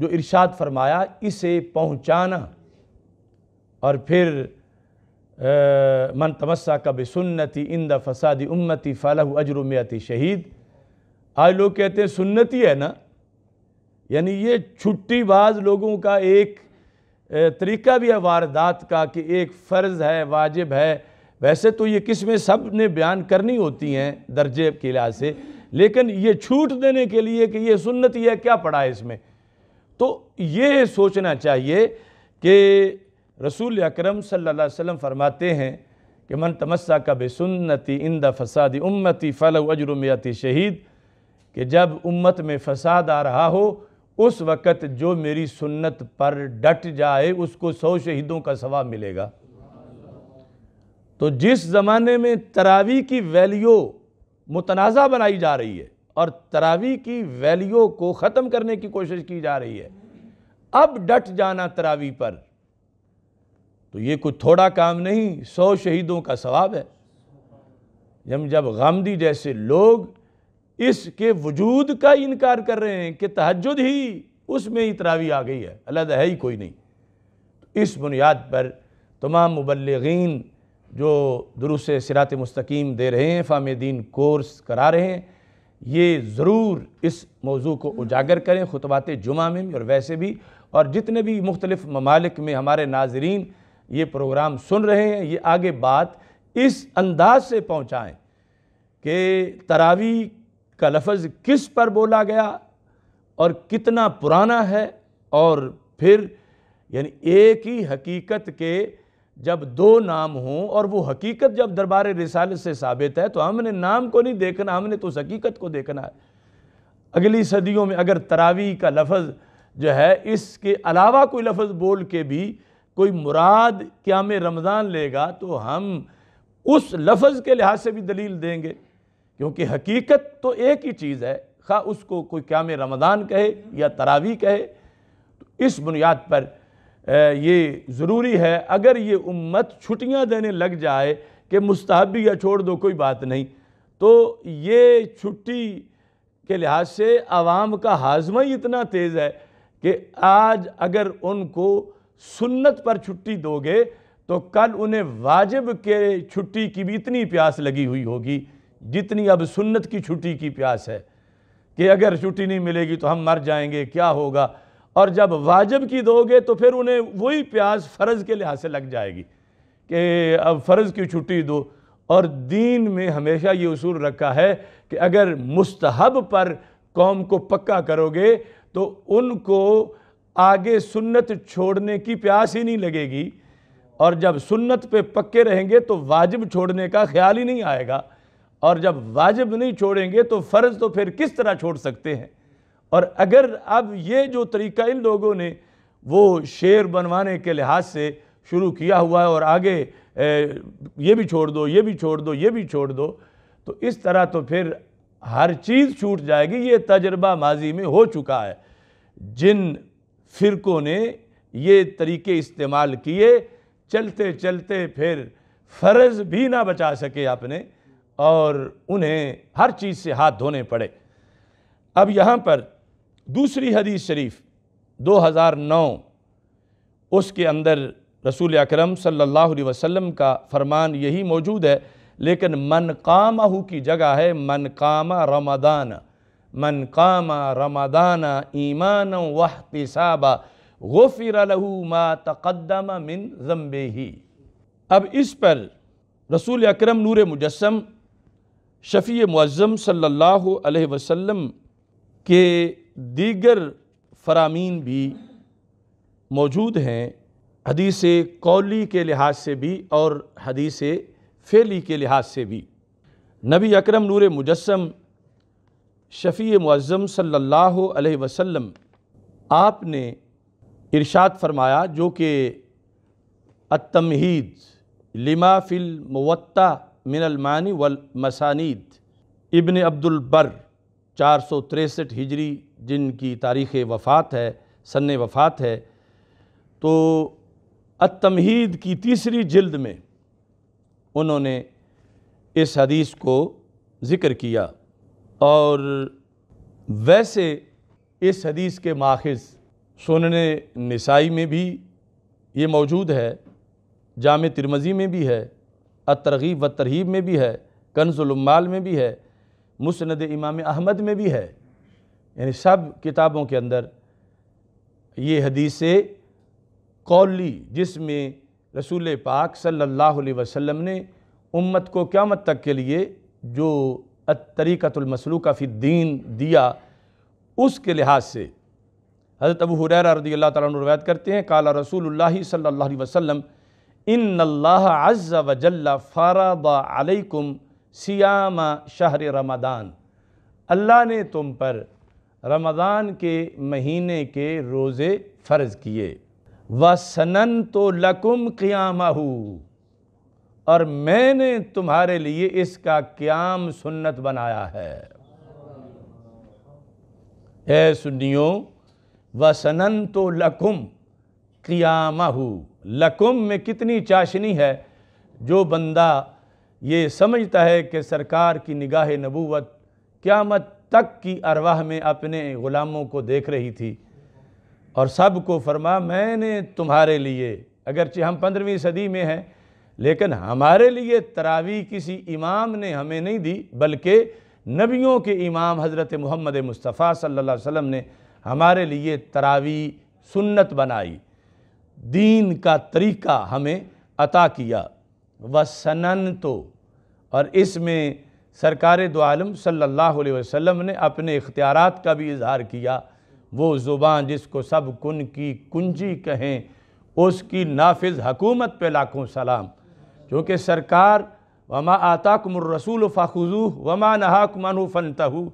जो इरशाद फरमाया इसे पहुंचाना और फिर मन तमस्सा कब सुन्नति इंद फसादी उम्मती फ़लाह अजरुमियती शहीद आज लोग कहते हैं सुन्नति है ना यानी ये छुट्टी बाज़ लोगों का एक तरीका भी है वारदात का कि एक फ़र्ज़ है वाजिब है वैसे तो ये किस्में सब ने बयान करनी होती हैं दर्जे के लिहाज से लेकिन ये छूट देने के लिए कि ये सुन्नति है क्या पड़ा है इसमें तो ये सोचना चाहिए कि रसूल अकरम सल्लल्लाहु अलैहि वसल्लम फरमाते हैं कि मन तमस्सा का बेसुन्नति इंदा फसादी उम्मती फ़ल अजरमयाती शहीद कि जब उम्मत में फसाद आ रहा हो उस वक़्त जो मेरी सुन्नत पर डट जाए उसको सौ शहीदों का सवाब मिलेगा तो जिस ज़माने में तरावी की वैल्यू मुतनाज़ा बनाई जा रही है और तरावी की वैल्यू को ख़त्म करने की कोशिश की जा रही है अब डट जाना तरावी पर तो ये कुछ थोड़ा काम नहीं सौ शहीदों का सवाब है जब जब गांधी जैसे लोग इसके वजूद का इनकार कर रहे हैं कि तहजद ही उसमें ही तरावी आ गई है अलग है ही कोई नहीं तो इस बुनियाद पर तमाम मुबलगिन जो दुरुस् सिरात मस्तकीम दे रहे हैं फ़ाम दीन कोर्स करा रहे हैं ये ज़रूर इस मौजू को उजागर करें खुतबात जुमा में भी और वैसे भी और जितने भी मुख्तलिफ ममालिक में हमारे नाजरीन ये प्रोग्राम सुन रहे हैं ये आगे बात इस अंदाज से पहुँचाएँ कि तरावी का लफ्ज़ किस पर बोला गया और कितना पुराना है और फिर यानी एक ही हकीकत के जब दो नाम हों और वो हकीकत जब दरबार रिसाल से साबित है तो हमने नाम को नहीं देखना हमने तो उस हकीकत को देखना है अगली सदियों में अगर तरावी का लफज जो है इसके अलावा कोई लफज बोल के भी कोई मुराद क्या में रमज़ान लेगा तो हम उस लफज के लिहाज से भी दलील देंगे क्योंकि हकीकत तो एक ही चीज़ है खा उसको कोई क्या में रमज़ान कहे या तरावी कहे तो इस बुनियाद पर ये ज़रूरी है अगर ये उम्मत छुट्टियाँ देने लग जाए कि मुस्तबी या छोड़ दो कोई बात नहीं तो ये छुट्टी के लिहाज से आवाम का हाजमा ही इतना तेज़ है कि आज अगर उनको सुन्नत पर छुट्टी दोगे तो कल उन्हें वाजिब के छुट्टी की भी इतनी प्यास लगी हुई होगी जितनी अब सुन्नत की छुट्टी की प्यास है कि अगर छुट्टी नहीं मिलेगी तो हम मर जाएंगे क्या होगा और जब वाजब की दोगे तो फिर उन्हें वही प्यास फ़र्ज़ के लिहाज से लग जाएगी कि अब फ़र्ज़ की छुट्टी दो और दीन में हमेशा ये उसूल रखा है कि अगर मुस्तहब पर कौम को पक्का करोगे तो उनको आगे सुन्नत छोड़ने की प्यास ही नहीं लगेगी और जब सुन्नत पे पक्के रहेंगे तो वाजिब छोड़ने का ख्याल ही नहीं आएगा और जब वाजिब नहीं छोड़ेंगे तो फ़र्ज़ तो फिर किस तरह छोड़ सकते हैं और अगर अब ये जो तरीका इन लोगों ने वो शेर बनवाने के लिहाज से शुरू किया हुआ है और आगे ये भी छोड़ दो ये भी छोड़ दो ये भी छोड़ दो तो इस तरह तो फिर हर चीज़ छूट जाएगी ये तजर्बा माजी में हो चुका है जिन फ़िरकों ने ये तरीके इस्तेमाल किए चलते चलते फिर फ़र्ज़ भी ना बचा सके आपने और उन्हें हर चीज़ से हाथ धोने पड़े अब यहाँ पर दूसरी हदीस शरीफ 2009 उसके अंदर रसूल अकरम सल्लल्लाहु अलैहि वसल्लम का फरमान यही मौजूद है लेकिन मन कामा की जगह है मन कामा रमदान मन कामा रमदान ईमान वहतिसाबा गफ़िर लहू मा तक़दम मिन जम्बे ही अब इस पर रसूल अकरम नूर मुजस्म शफ़ी मुज़म सल्लल्लाहु अलैहि वसल्लम के दीगर फरामीन भी मौजूद हैं हदीस कौली के लिहाज से भी और हदीस फ़ेली के लिहाज से भी नबी अकरम नूर मुजस्म शफ़ी मुज़म सल्लल्लाहु अलैहि वसल्लम आपने इरशाद फरमाया जो कि अतमहीद लिमा फ़िल मुवत्ता मिनलमानी वल मसानीद इबन अब्दुलबर चार सौ तिरसठ हिजरी जिनकी तारीख़ वफ़ात है सन वफ़ात है तो अतमहीद की तीसरी जल्द में उन्होंने इस हदीस को ज़िक्र किया और वैसे इस हदीस के माखज़ सुनन नसाई में भी ये मौजूद है जाम तिरमज़ी में भी है अतरगीब व तरहीब में भी है कन्जुलमाल में भी है मुसंद इमाम अहमद में भी है यानी सब किताबों के अंदर ये हदीस कौली जिसमें रसूल पाक सल्लल्लाहु अलैहि वसल्लम ने उम्मत को क़्यामत तक के लिए जो का दीन दिया उसके लिहाज से हज़रत अबू हुरैरा रदी अल्लाह ताला रवायत करते हैं काला रसूलुल्लाह सल्लल्लाहु अलैहि वसल्लम इन अल्लाह अज़्ज़ा वजल्ला फ़रादा अलैकुम सियाम शहर रमदान अल्लाह ने तुम पर रमदान के महीने के रोज़े फ़र्ज़ किए व सनन तो लकुम क़्याम और मैंने तुम्हारे लिए इसका क्याम सुन्नत बनाया है ए सुनियो व सनन तो लकुम क़्याम लकुम में कितनी चाशनी है जो बंदा ये समझता है कि सरकार की निगाह नबूवत क़्यामत तक की अरवाह में अपने ग़ुलामों को देख रही थी और सब को फरमा मैंने तुम्हारे लिए अगरचे हम पंद्रहवीं सदी में हैं लेकिन हमारे लिए तरावी किसी इमाम ने हमें नहीं दी बल्कि नबियों के इमाम हज़रत मोहम्मद मुस्तफ़ा सल्ला वम ने हमारे लिए तरावी सुन्नत बनाई दीन का तरीक़ा हमें अता किया व सनन तो और इसमें सरकार दो आलम सल्लल्लाहु अलैहि वसल्लम ने अपने इख्तियार का भी इजहार किया वो ज़ुबान जिसको सब कुन की कुंजी कहें उसकी नाफिज हकूमत पे लाखों सलाम क्योंकि सरकार वमा आताकमरसूल फ़ाखुजू वमा नहाकमन फ़नतहू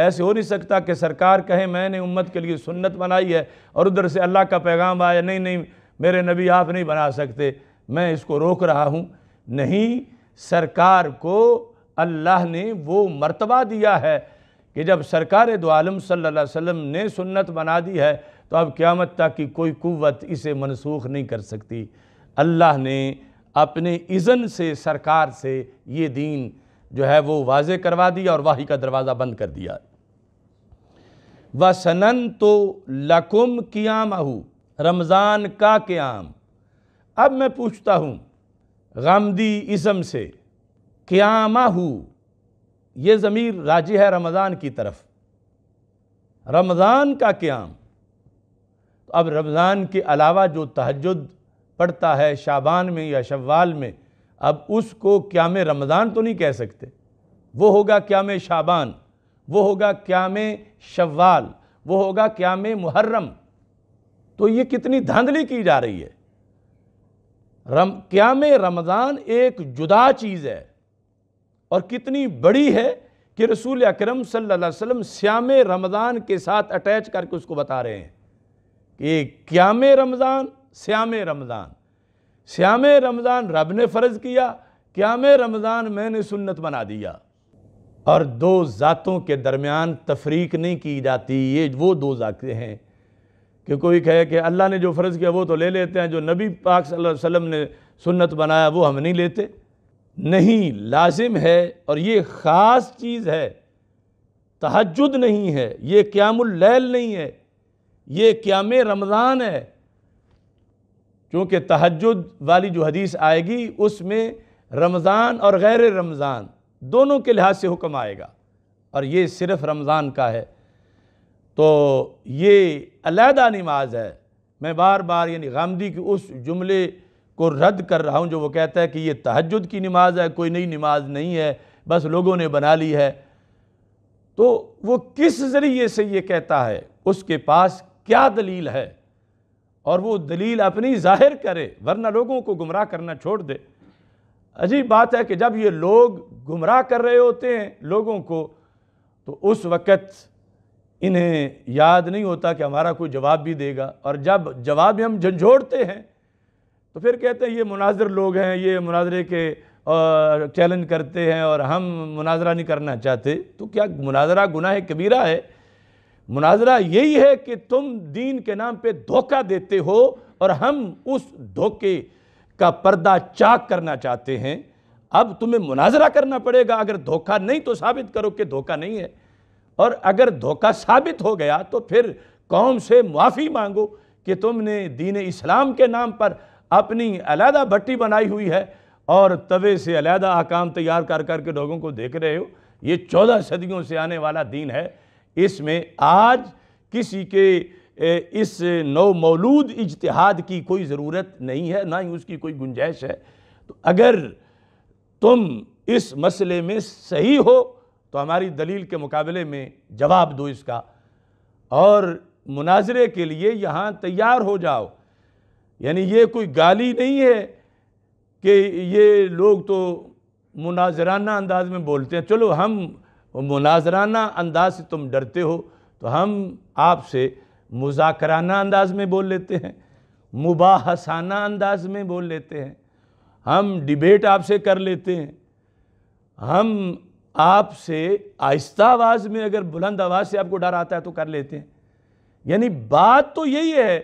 ऐसे हो नहीं सकता कि सरकार कहे मैंने उम्मत के लिए सुन्नत बनाई है और उधर से अल्लाह का पैगाम आया नहीं नहीं मेरे नबी आप नहीं बना सकते मैं इसको रोक रहा हूँ नहीं सरकार को अल्लाह ने वो मर्तबा दिया है कि जब सरकार दो आलम सल्ला वसम ने सुन्नत बना दी है तो अब क़्यामत तक की कोई कुत इसे मनसूख नहीं कर सकती अल्लाह ने अपने इज़न से सरकार से ये दीन जो है वो वाज करवा दिया और वाही का दरवाज़ा बंद कर दिया व सनन तो लकुम कियाम आहू रमज़ान का क्याम अब मैं पूछता हूँ गमदी इज़म से क़्यामा हु ये ज़मीर राजी है रमज़ान की तरफ रमज़ान का क़्याम तो अब रमज़ान के अलावा जो तहजद पड़ता है शाबान में या शवाल में अब उसको क्याम रमज़ान तो नहीं कह सकते वो होगा क्याम शाबान वो होगा क्याम शवाल वो होगा क्याम मुहर्रम तो ये कितनी धांधली की जा रही है रम क्याम रमज़ान एक जुदा चीज़ है और कितनी बड़ी है कि रसूल अक्रम सल्लम श्याम रमज़ान के साथ अटैच करके उसको बता रहे हैं कि क्याम रमज़ान श्याम रमज़ान श्याम रमज़ान रब ने फ़र्ज़ किया क्याम रमज़ान मैंने सुन्नत बना दिया और दो ज़ातों के दरमियान तफरीक नहीं की जाती ये वो दो जाते हैं कि कोई कहे कि अल्लाह ने जो फ़र्ज़ किया वो तो ले लेते हैं जो नबी पाक वसल्लम ने सुन्नत बनाया वो हम नहीं लेते नहीं लाजिम है और ये ख़ास चीज़ है तहजद नहीं है ये क्यामुल्लैल नहीं है ये क्याम रमज़ान है क्योंकि तहजद वाली जो हदीस आएगी उसमें रमज़ान और गैर रमज़ान दोनों के लिहाज से हुक्म आएगा और ये सिर्फ़ रमज़ान का है तो ये अलहदा नमाज है मैं बार बार यानी गांधी की उस जुमले को रद्द कर रहा हूँ जो वो कहता है कि ये तहजद की नमाज है कोई नई नमाज नहीं है बस लोगों ने बना ली है तो वो किस ज़रिए से ये कहता है उसके पास क्या दलील है और वो दलील अपनी जाहिर करे वरना लोगों को गुमराह करना छोड़ दे अजीब बात है कि जब ये लोग गुमराह कर रहे होते हैं लोगों को तो उस वक़्त इन्हें याद नहीं होता कि हमारा कोई जवाब भी देगा और जब जवाब हम झंझोड़ते हैं तो फिर कहते हैं ये मुनाजर लोग हैं ये मुनाजरे के चैलेंज करते हैं और हम मुनाजरा नहीं करना चाहते तो क्या मुनाजरा गुनाह कबीरा है मुनाजरा यही है कि तुम दीन के नाम पे धोखा देते हो और हम उस धोखे का पर्दा चाक करना चाहते हैं अब तुम्हें मुनाजरा करना पड़ेगा अगर धोखा नहीं तो साबित करो कि धोखा नहीं है और अगर धोखा साबित हो गया तो फिर कौम से माफ़ी मांगो कि तुमने दीन इस्लाम के नाम पर अपनी अलहदा भट्टी बनाई हुई है और तवे से अलहदा आकाम तैयार कर करके लोगों को देख रहे हो ये चौदह सदियों से आने वाला दीन है इसमें आज किसी के इस नौ मौलूद इजतहाद की कोई ज़रूरत नहीं है ना ही उसकी कोई गुंजाइश है तो अगर तुम इस मसले में सही हो तो हमारी दलील के मुकाबले में जवाब दो इसका और मुनाजरे के लिए यहाँ तैयार हो जाओ यानी ये कोई गाली नहीं है कि ये लोग तो मुनाजराना अंदाज में बोलते हैं चलो हम मुनाजराना अंदाज से तुम डरते हो तो हम आपसे मुजाकराना अंदाज में बोल लेते हैं मुबाहसाना अंदाज में बोल लेते हैं हम डिबेट आपसे कर लेते हैं हम आपसे आहिस्ता आवाज़ में अगर बुलंद आवाज़ से आपको डर आता है तो कर लेते हैं यानी बात तो यही है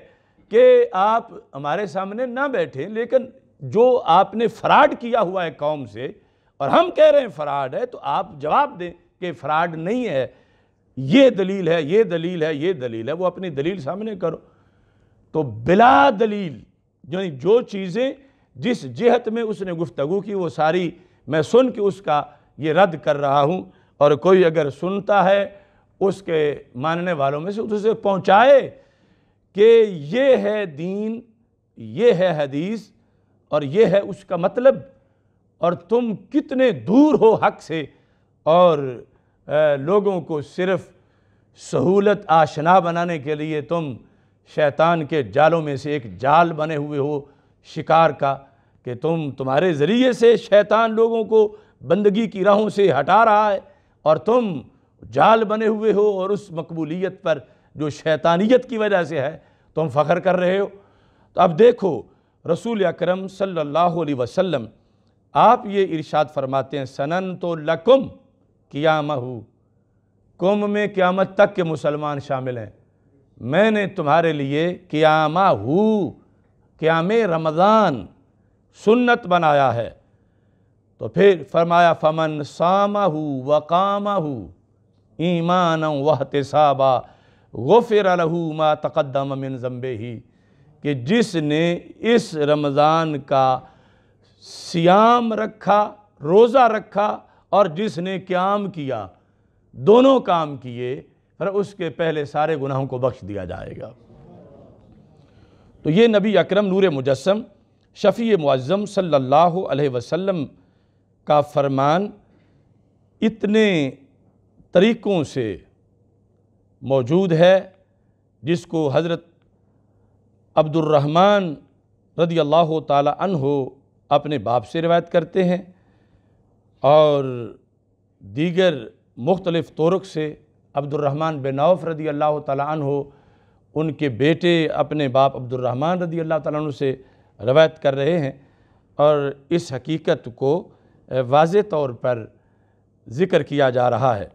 कि आप हमारे सामने ना बैठे लेकिन जो आपने फ्राड किया हुआ है कौम से और हम कह रहे हैं फ्राड है तो आप जवाब दें कि फ्राड नहीं है ये दलील है ये दलील है ये दलील है वो अपनी दलील सामने करो तो बिला दलील यानी जो चीज़ें जिस जिहत में उसने गुफ्तगु की वो सारी मैं सुन के उसका ये रद्द कर रहा हूँ और कोई अगर सुनता है उसके मानने वालों में से उसे पहुँचाए कि ये है दीन ये है हदीस और ये है उसका मतलब और तुम कितने दूर हो हक से और लोगों को सिर्फ़ सहूलत आशना बनाने के लिए तुम शैतान के जालों में से एक जाल बने हुए हो शिकार का कि तुम तुम्हारे ज़रिए से शैतान लोगों को बंदगी की राहों से हटा रहा है और तुम जाल बने हुए हो और उस मकबूलियत पर जो शैतानियत की वजह से है तुम फ़ख्र कर रहे हो तो अब देखो रसूल अक्रम सल्लल्लाहु अलैहि वसल्लम आप ये इरशाद फरमाते हैं सनन तो लकुम किया कुम में क़्यामत तक के मुसलमान शामिल हैं मैंने तुम्हारे लिए क़्यामा हु क़्याम रमज़ान सुन्नत बनाया है तो फिर फरमाया फमन सामा हु कामा हु ईमान वह तसाबा गफ़िर लहू मा तकदम मिन जम्बे ही कि जिसने इस रमज़ान का सियाम रखा रोज़ा रखा और जिसने क्याम किया दोनों काम किए पर उसके पहले सारे गुनाहों को बख्श दिया जाएगा तो ये नबी अकरम नूर मुजस्म शफ़ी मुआज़म सल्लल्लाहु अलैहि वसल्लम का फरमान इतने तरीक़ों से मौजूद है जिसको हज़रत अब्दुलरहमान रदी अल्लाह हो अपने बाप से रिवायत करते हैं और दीगर मुख्तलिफ़ तोरक से अब्दुलरहमान बेनौफ रदी अल्लाह तहो उनके बेटे अपने बाप अब्दुलरहमान रदी अल्लाह तु से रवायत कर रहे हैं और इस हकीकत को वाज तौर पर ज़िक्र किया जा रहा है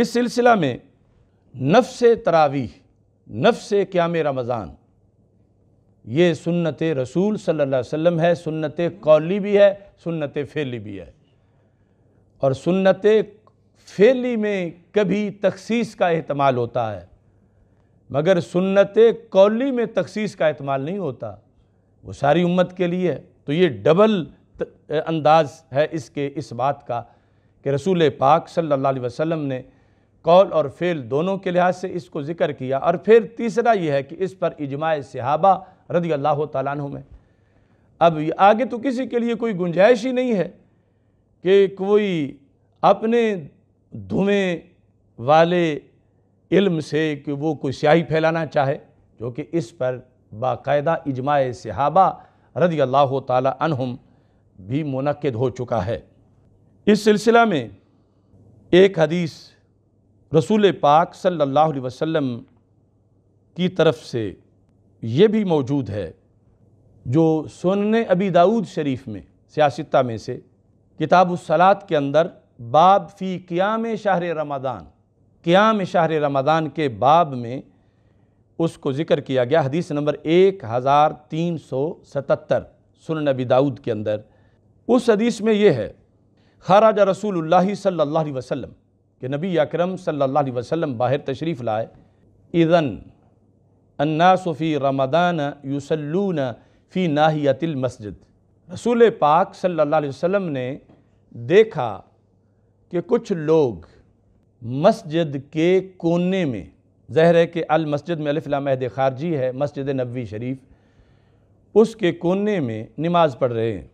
इस सिलसिला में नफ्स नफ़ नफ्स क्याम रमज़ान ये सुन्नत रसूल सल्ला वम है सुन्नत कौली भी है सुन्नत फ़ेली भी है और सुन्नत फ़ेली में कभी तखसीस का अहतमाल होता है मगर सुन्नत कौली में तखसीस का अहतमाल नहीं होता वो सारी उम्मत के लिए है तो ये डबल अंदाज है इसके इस बात का कि रसूल पाक सल्ला वसम ने कौल और फेल दोनों के लिहाज से इसको ज़िक्र किया और फिर तीसरा यह है कि इस पर इजमाय सिहाबा रदी अल्लाह तु में अब आगे तो किसी के लिए कोई गुंजाइश ही नहीं है कि कोई अपने धुएँ वाले इल्म से कि वो कोई स्याही फैलाना चाहे जो कि इस पर बाकायदा इजमाय सहाबा रदी अल्लाह तुम भी मुनद हो चुका है इस सिलसिला में एक हदीस रसूल पाक सल्लल्लाहु अलैहि वसल्लम की तरफ से ये भी मौजूद है जो सुनने अबी दाऊद शरीफ में सियासता में से किताब सलात के अंदर बाब फ़ी क़ियाम शाहर रमदान क़ियाम शाह रमदान के बाब में उसको ज़िक्र किया गया हदीस नंबर एक हज़ार तीन सौ सतहत्तर सुन नबी दाऊद के अंदर उस हदीस में यह है खराज रसूल सल्ला वसलम कि नबी अक्रम सल्ला वसलम बाहर तशरीफ़ लाए इदन सफ़ी रमदान यूसलून फ़ी नाहियतिल मस्जिद रसूल पाक सल्ला वसलम ने देखा कि कुछ लोग मस्जिद के कोने में जहर है कि अल मस्जिद में महद खारजी है मस्जिद नबी शरीफ उसके कोने में नमाज़ पढ़ रहे हैं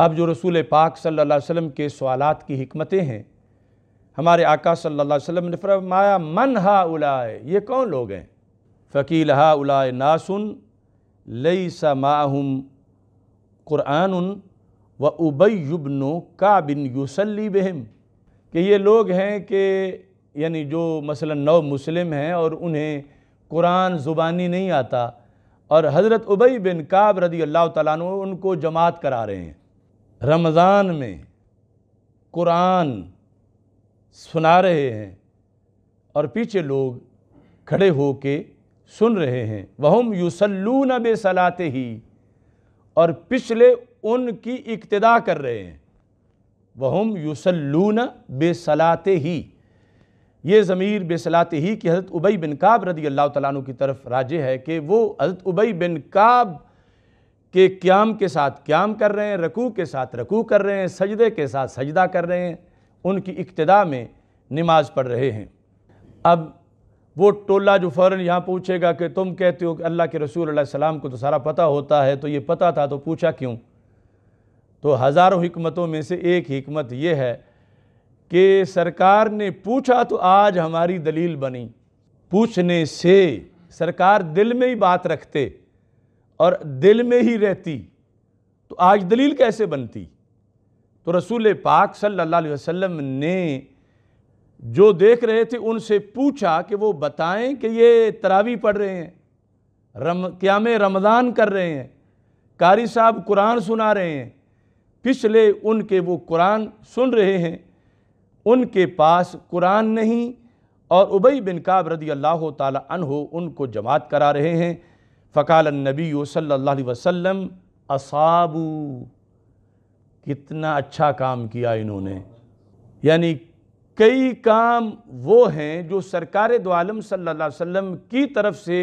अब जो रसूल पाक सल्लल्लाहु अलैहि वसल्लम के सवालत की हमतें हैं हमारे आका सल्लल्लाहु अलैहि वसल्लम ने फरमाया मन हा उलाए ये कौन लोग हैं फ़कील हा उलाए नासुन लई समाहम क़ुरान व उबैबन का बिन युसली बहम कि ये लोग हैं कि यानी जो मसला नौ मुस्लिम हैं और उन्हें कुरान ज़ुबानी नहीं आता और हज़रत उबई बिन काब रदी अल्लाह तु उनको जमात करा रहे हैं रमज़ान में कुरान सुना रहे हैं और पीछे लोग खड़े हो के सुन रहे हैं वहम यूसलून बे सलाते ही और पिछले उनकी इक्तदा कर रहे हैं वहम यूसलून बे सलाते ही ये ज़मीर सलाते ही कि हज़रत उबई बिन काब रदी अल्लाह तु की तरफ राजे है कि वो हज़रत उबई बिन काब कि क्याम के साथ क्याम कर रहे हैं रकू के साथ रकू कर रहे हैं सजदे के साथ सजदा कर रहे हैं उनकी इक्तदा में नमाज पढ़ रहे हैं अब वो टोला जो फ़ौर यहाँ पूछेगा कि तुम कहते हो कि अल्लाह के रसूल सलाम को तो सारा पता होता है तो ये पता था तो पूछा क्यों तो हज़ारों हमतों में से एक हमत ये है कि सरकार ने पूछा तो आज हमारी दलील बनी पूछने से सरकार दिल में ही बात रखते और दिल में ही रहती तो आज दलील कैसे बनती तो रसूल पाक सल्लल्लाहु अलैहि वसल्लम ने जो देख रहे थे उनसे पूछा कि वो बताएं कि ये तरावी पढ़ रहे हैं रम क्याम रमज़ान कर रहे हैं कारी साहब कुरान सुना रहे हैं पिछले उनके वो कुरान सुन रहे हैं उनके पास कुरान नहीं और उबई बिन काब रदी अल्लाह तन हो उनको जमात करा रहे हैं फ़काल नबी सल्ला वसम असाबू कितना अच्छा काम किया इन्होंने यानी कई काम वो हैं जो सरकार दो आलम वसम की तरफ से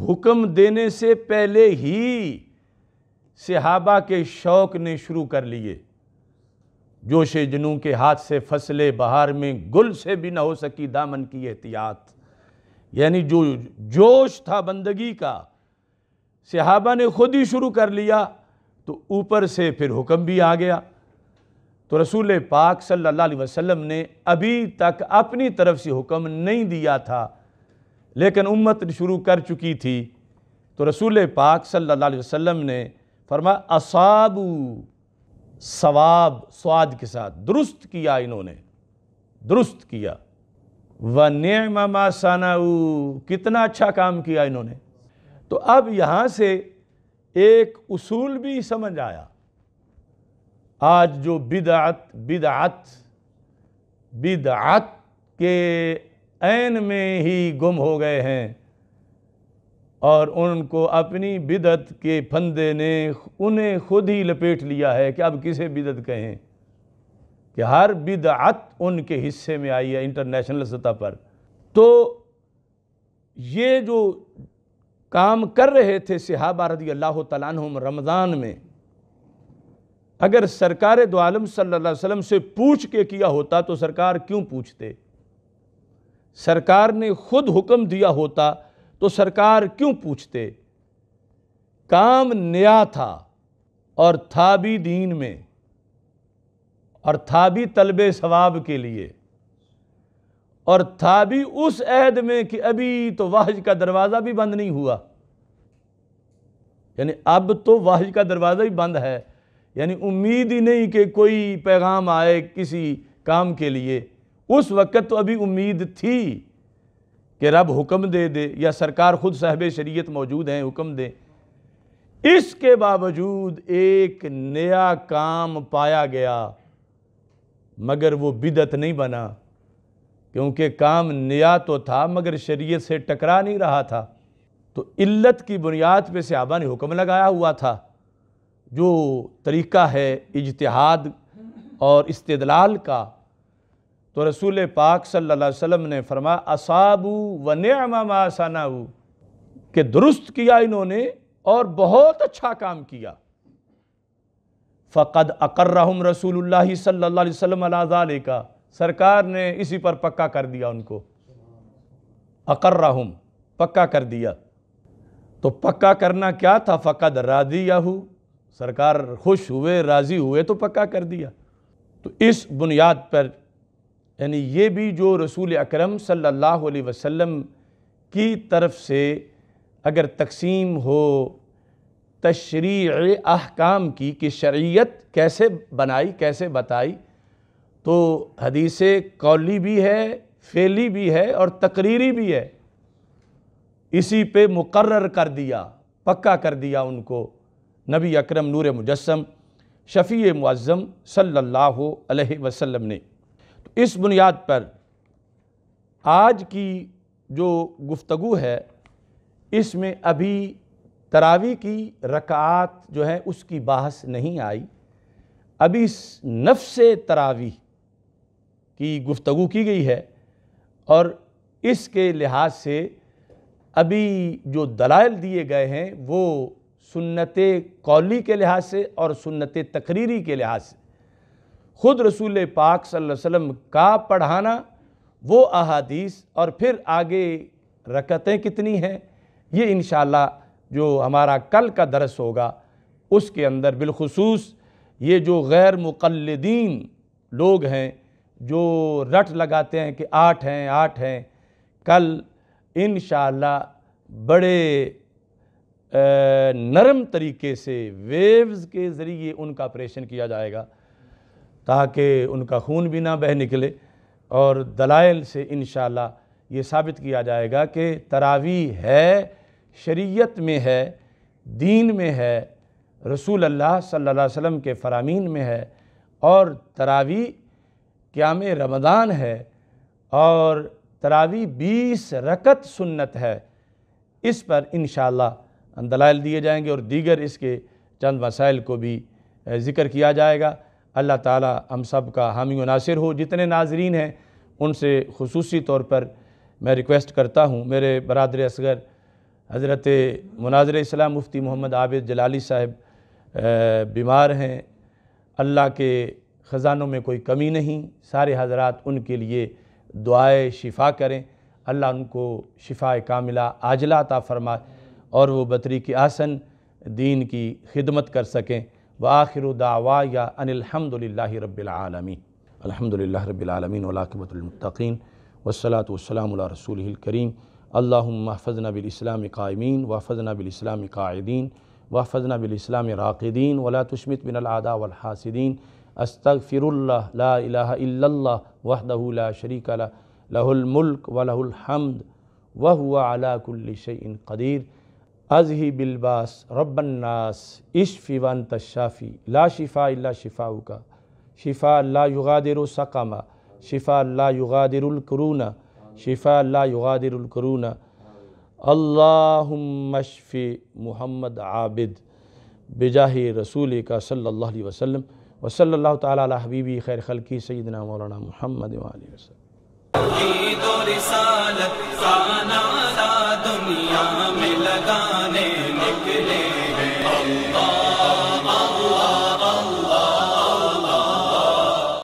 हुक्म देने से पहले ही सिहाबा के शौक़ ने शुरू कर लिए जोश जुनू के हाथ से फसले बहार में गुल से भी ना हो सकी दामन की एहतियात यानी जो जोश था बंदगी का सिहाबा ने खुद ही शुरू कर लिया तो ऊपर से फिर हुक्म भी आ गया तो रसूल पाक सल्लल्लाहु अलैहि वसल्लम ने अभी तक अपनी तरफ से हुक्म नहीं दिया था लेकिन उम्मत शुरू कर चुकी थी तो रसूल पाक सल्लल्लाहु अलैहि वसल्लम ने फरमा असाबू सवाब स्वाद के साथ दुरुस्त किया इन्होंने दुरुस्त किया व नमा सनाऊ कितना अच्छा काम किया इन्होंने तो अब यहाँ से एक उसूल भी समझ आया आज जो बिदात बिदात बिदात के ऐन में ही गुम हो गए हैं और उनको अपनी बिदत के फंदे ने उन्हें खुद ही लपेट लिया है कि अब किसे बिदत कहें कि हर बिदअत उनके हिस्से में आई है इंटरनेशनल सतह पर तो ये जो काम कर रहे थे सिहाबा रदी अल्लाह तम रमज़ान में अगर सरकार दो आलम सल्लल्लाहु अलैहि वसल्लम से पूछ के किया होता तो सरकार क्यों पूछते सरकार ने खुद हुक्म दिया होता तो सरकार क्यों पूछते काम नया था और था भी दीन में और था भी तलब सवाब के लिए और था भी उस ऐद में कि अभी तो वाहज का दरवाज़ा भी बंद नहीं हुआ यानी अब तो वाहज का दरवाज़ा ही बंद है यानी उम्मीद ही नहीं कि कोई पैगाम आए किसी काम के लिए उस वक़्त तो अभी उम्मीद थी कि रब हुक्म दे दे या सरकार ख़ुद साहब शरीयत मौजूद हैं हुक्म दें इसके बावजूद एक नया काम पाया गया मगर वो बिदत नहीं बना क्योंकि काम नया तो था मगर शरीयत से टकरा नहीं रहा था तो इल्लत की बुनियाद पे सहाबा ने हुक्म लगाया हुआ था जो तरीका है इजतहाद और इस्तलाल का तो रसूल पाक सल्लल्लाहु अलैहि वसल्लम ने फरमा असाबू व नमासनाऊ के दुरुस्त किया इन्होंने और बहुत अच्छा काम किया फ़कद अकर रसूलुल्लाह सल्लल्लाहु अलैहि वसल्लम सरकार ने इसी पर पक्का कर दिया उनको अकर्रहम पक्का कर दिया तो पक्का करना क्या था फ़कद रादियाहू सरकार खुश हुए राज़ी हुए तो पक्का कर दिया तो इस बुनियाद पर यानी ये भी जो रसूल अकरम सल्लल्लाहु अलैहि वसल्लम की तरफ से अगर तकसीम हो तशरी अहकाम की कि शरीयत कैसे बनाई कैसे बताई तो हदीस कौली भी है फेली भी है और तकरीरी भी है इसी पे मुकर्र कर दिया पक्का कर दिया उनको नबी अकरम नूर मुजस्म शफ़ी मुआज़म सल्लल्लाहु अलैहि वसल्लम ने तो इस बुनियाद पर आज की जो गुफ्तु है इसमें अभी तरावी की रकात जो है उसकी बहस नहीं आई अभी इस नफ्स तरावी की गुफ्तु की गई है और इसके लिहाज से अभी जो दलाइल दिए गए हैं वो सुन्नत कौली के लिहाज से और सुन्नत तकरीरी के लिहाज से ख़ुद रसूल पाक सल्लल्लाहु अलैहि वसल्लम का पढ़ाना वो अहादीस और फिर आगे रकतें कितनी हैं ये इन जो हमारा कल का दरस होगा उसके अंदर बिलखसूस ये जो गैर मुक़लदीन लोग हैं जो रट लगाते हैं कि आठ हैं आठ हैं कल इन बड़े नरम तरीके से वेव्स के ज़रिए उनका ऑपरेशन किया जाएगा ताकि उनका खून भी ना बह निकले और दलाइल से इन ये साबित किया जाएगा कि तरावी है शरीयत में है दीन में है रसूल अल्लाह सल्लल्लाहु अलैहि वसल्लम के फ़रामीन में है और तरावी क़्याम रमदान है और तरावी बीस रकत सुन्नत है इस पर इन दलाइल दिए जाएंगे और दीगर इसके चंद मसाइल को भी ज़िक्र किया जाएगा अल्लाह ताला हम सब का हामी नासिर हो जितने नाजरीन हैं उनसे खसूसी तौर पर मैं रिक्वेस्ट करता हूँ मेरे बरदर असगर हज़रत मुनाजर इस्लाम मुफ्ती मोहम्मद आबिद जलाली साहब बीमार हैं अल्लाह के ख़जानों में कोई कमी नहीं सारे हजरात उनके लिए दुआए शिफा करें अल्लाह उनको शिफा कामिला आजला ता फरमाए और वो बतरी की आसन दीन की खिदमत कर सकें व आखिर दावा या अनिलहमदिल्ला रबालमी अलहमदिल्ला रबालमीन वलाकबतमतकीन वसलात वसलाम रसूल करीम अल्लाफ़ज़ना बिलस्लाम कायमीन वाफ़ज़ना बिलस्लाम कायदीन वाफ़ज़ना बिलस्लाम राक़दीन वला तुशमित बिन अदा वलहासदीन अस्तफ़िरल्ला वहदला शरीक लहुलमल्क वलहमद वहुआ अलाकुल्लिशन कदीर अजही बिलबास रबन्नास इश्फ़ी वन तशाफ़ी ला शिफ़ा अल्ला शिफ़ाऊ का शिफ़ा ला युगादिर सकमा शिफ़ा ला युगादिरकरूना शिफा ला युगादिलकरून अल्लाशफ़ी मोहम्मद आबिद बेजाह रसूल का सल्ला वसलम वसल तला खैर खलकी सईदना मौलाना महमद दुनिया में लगाने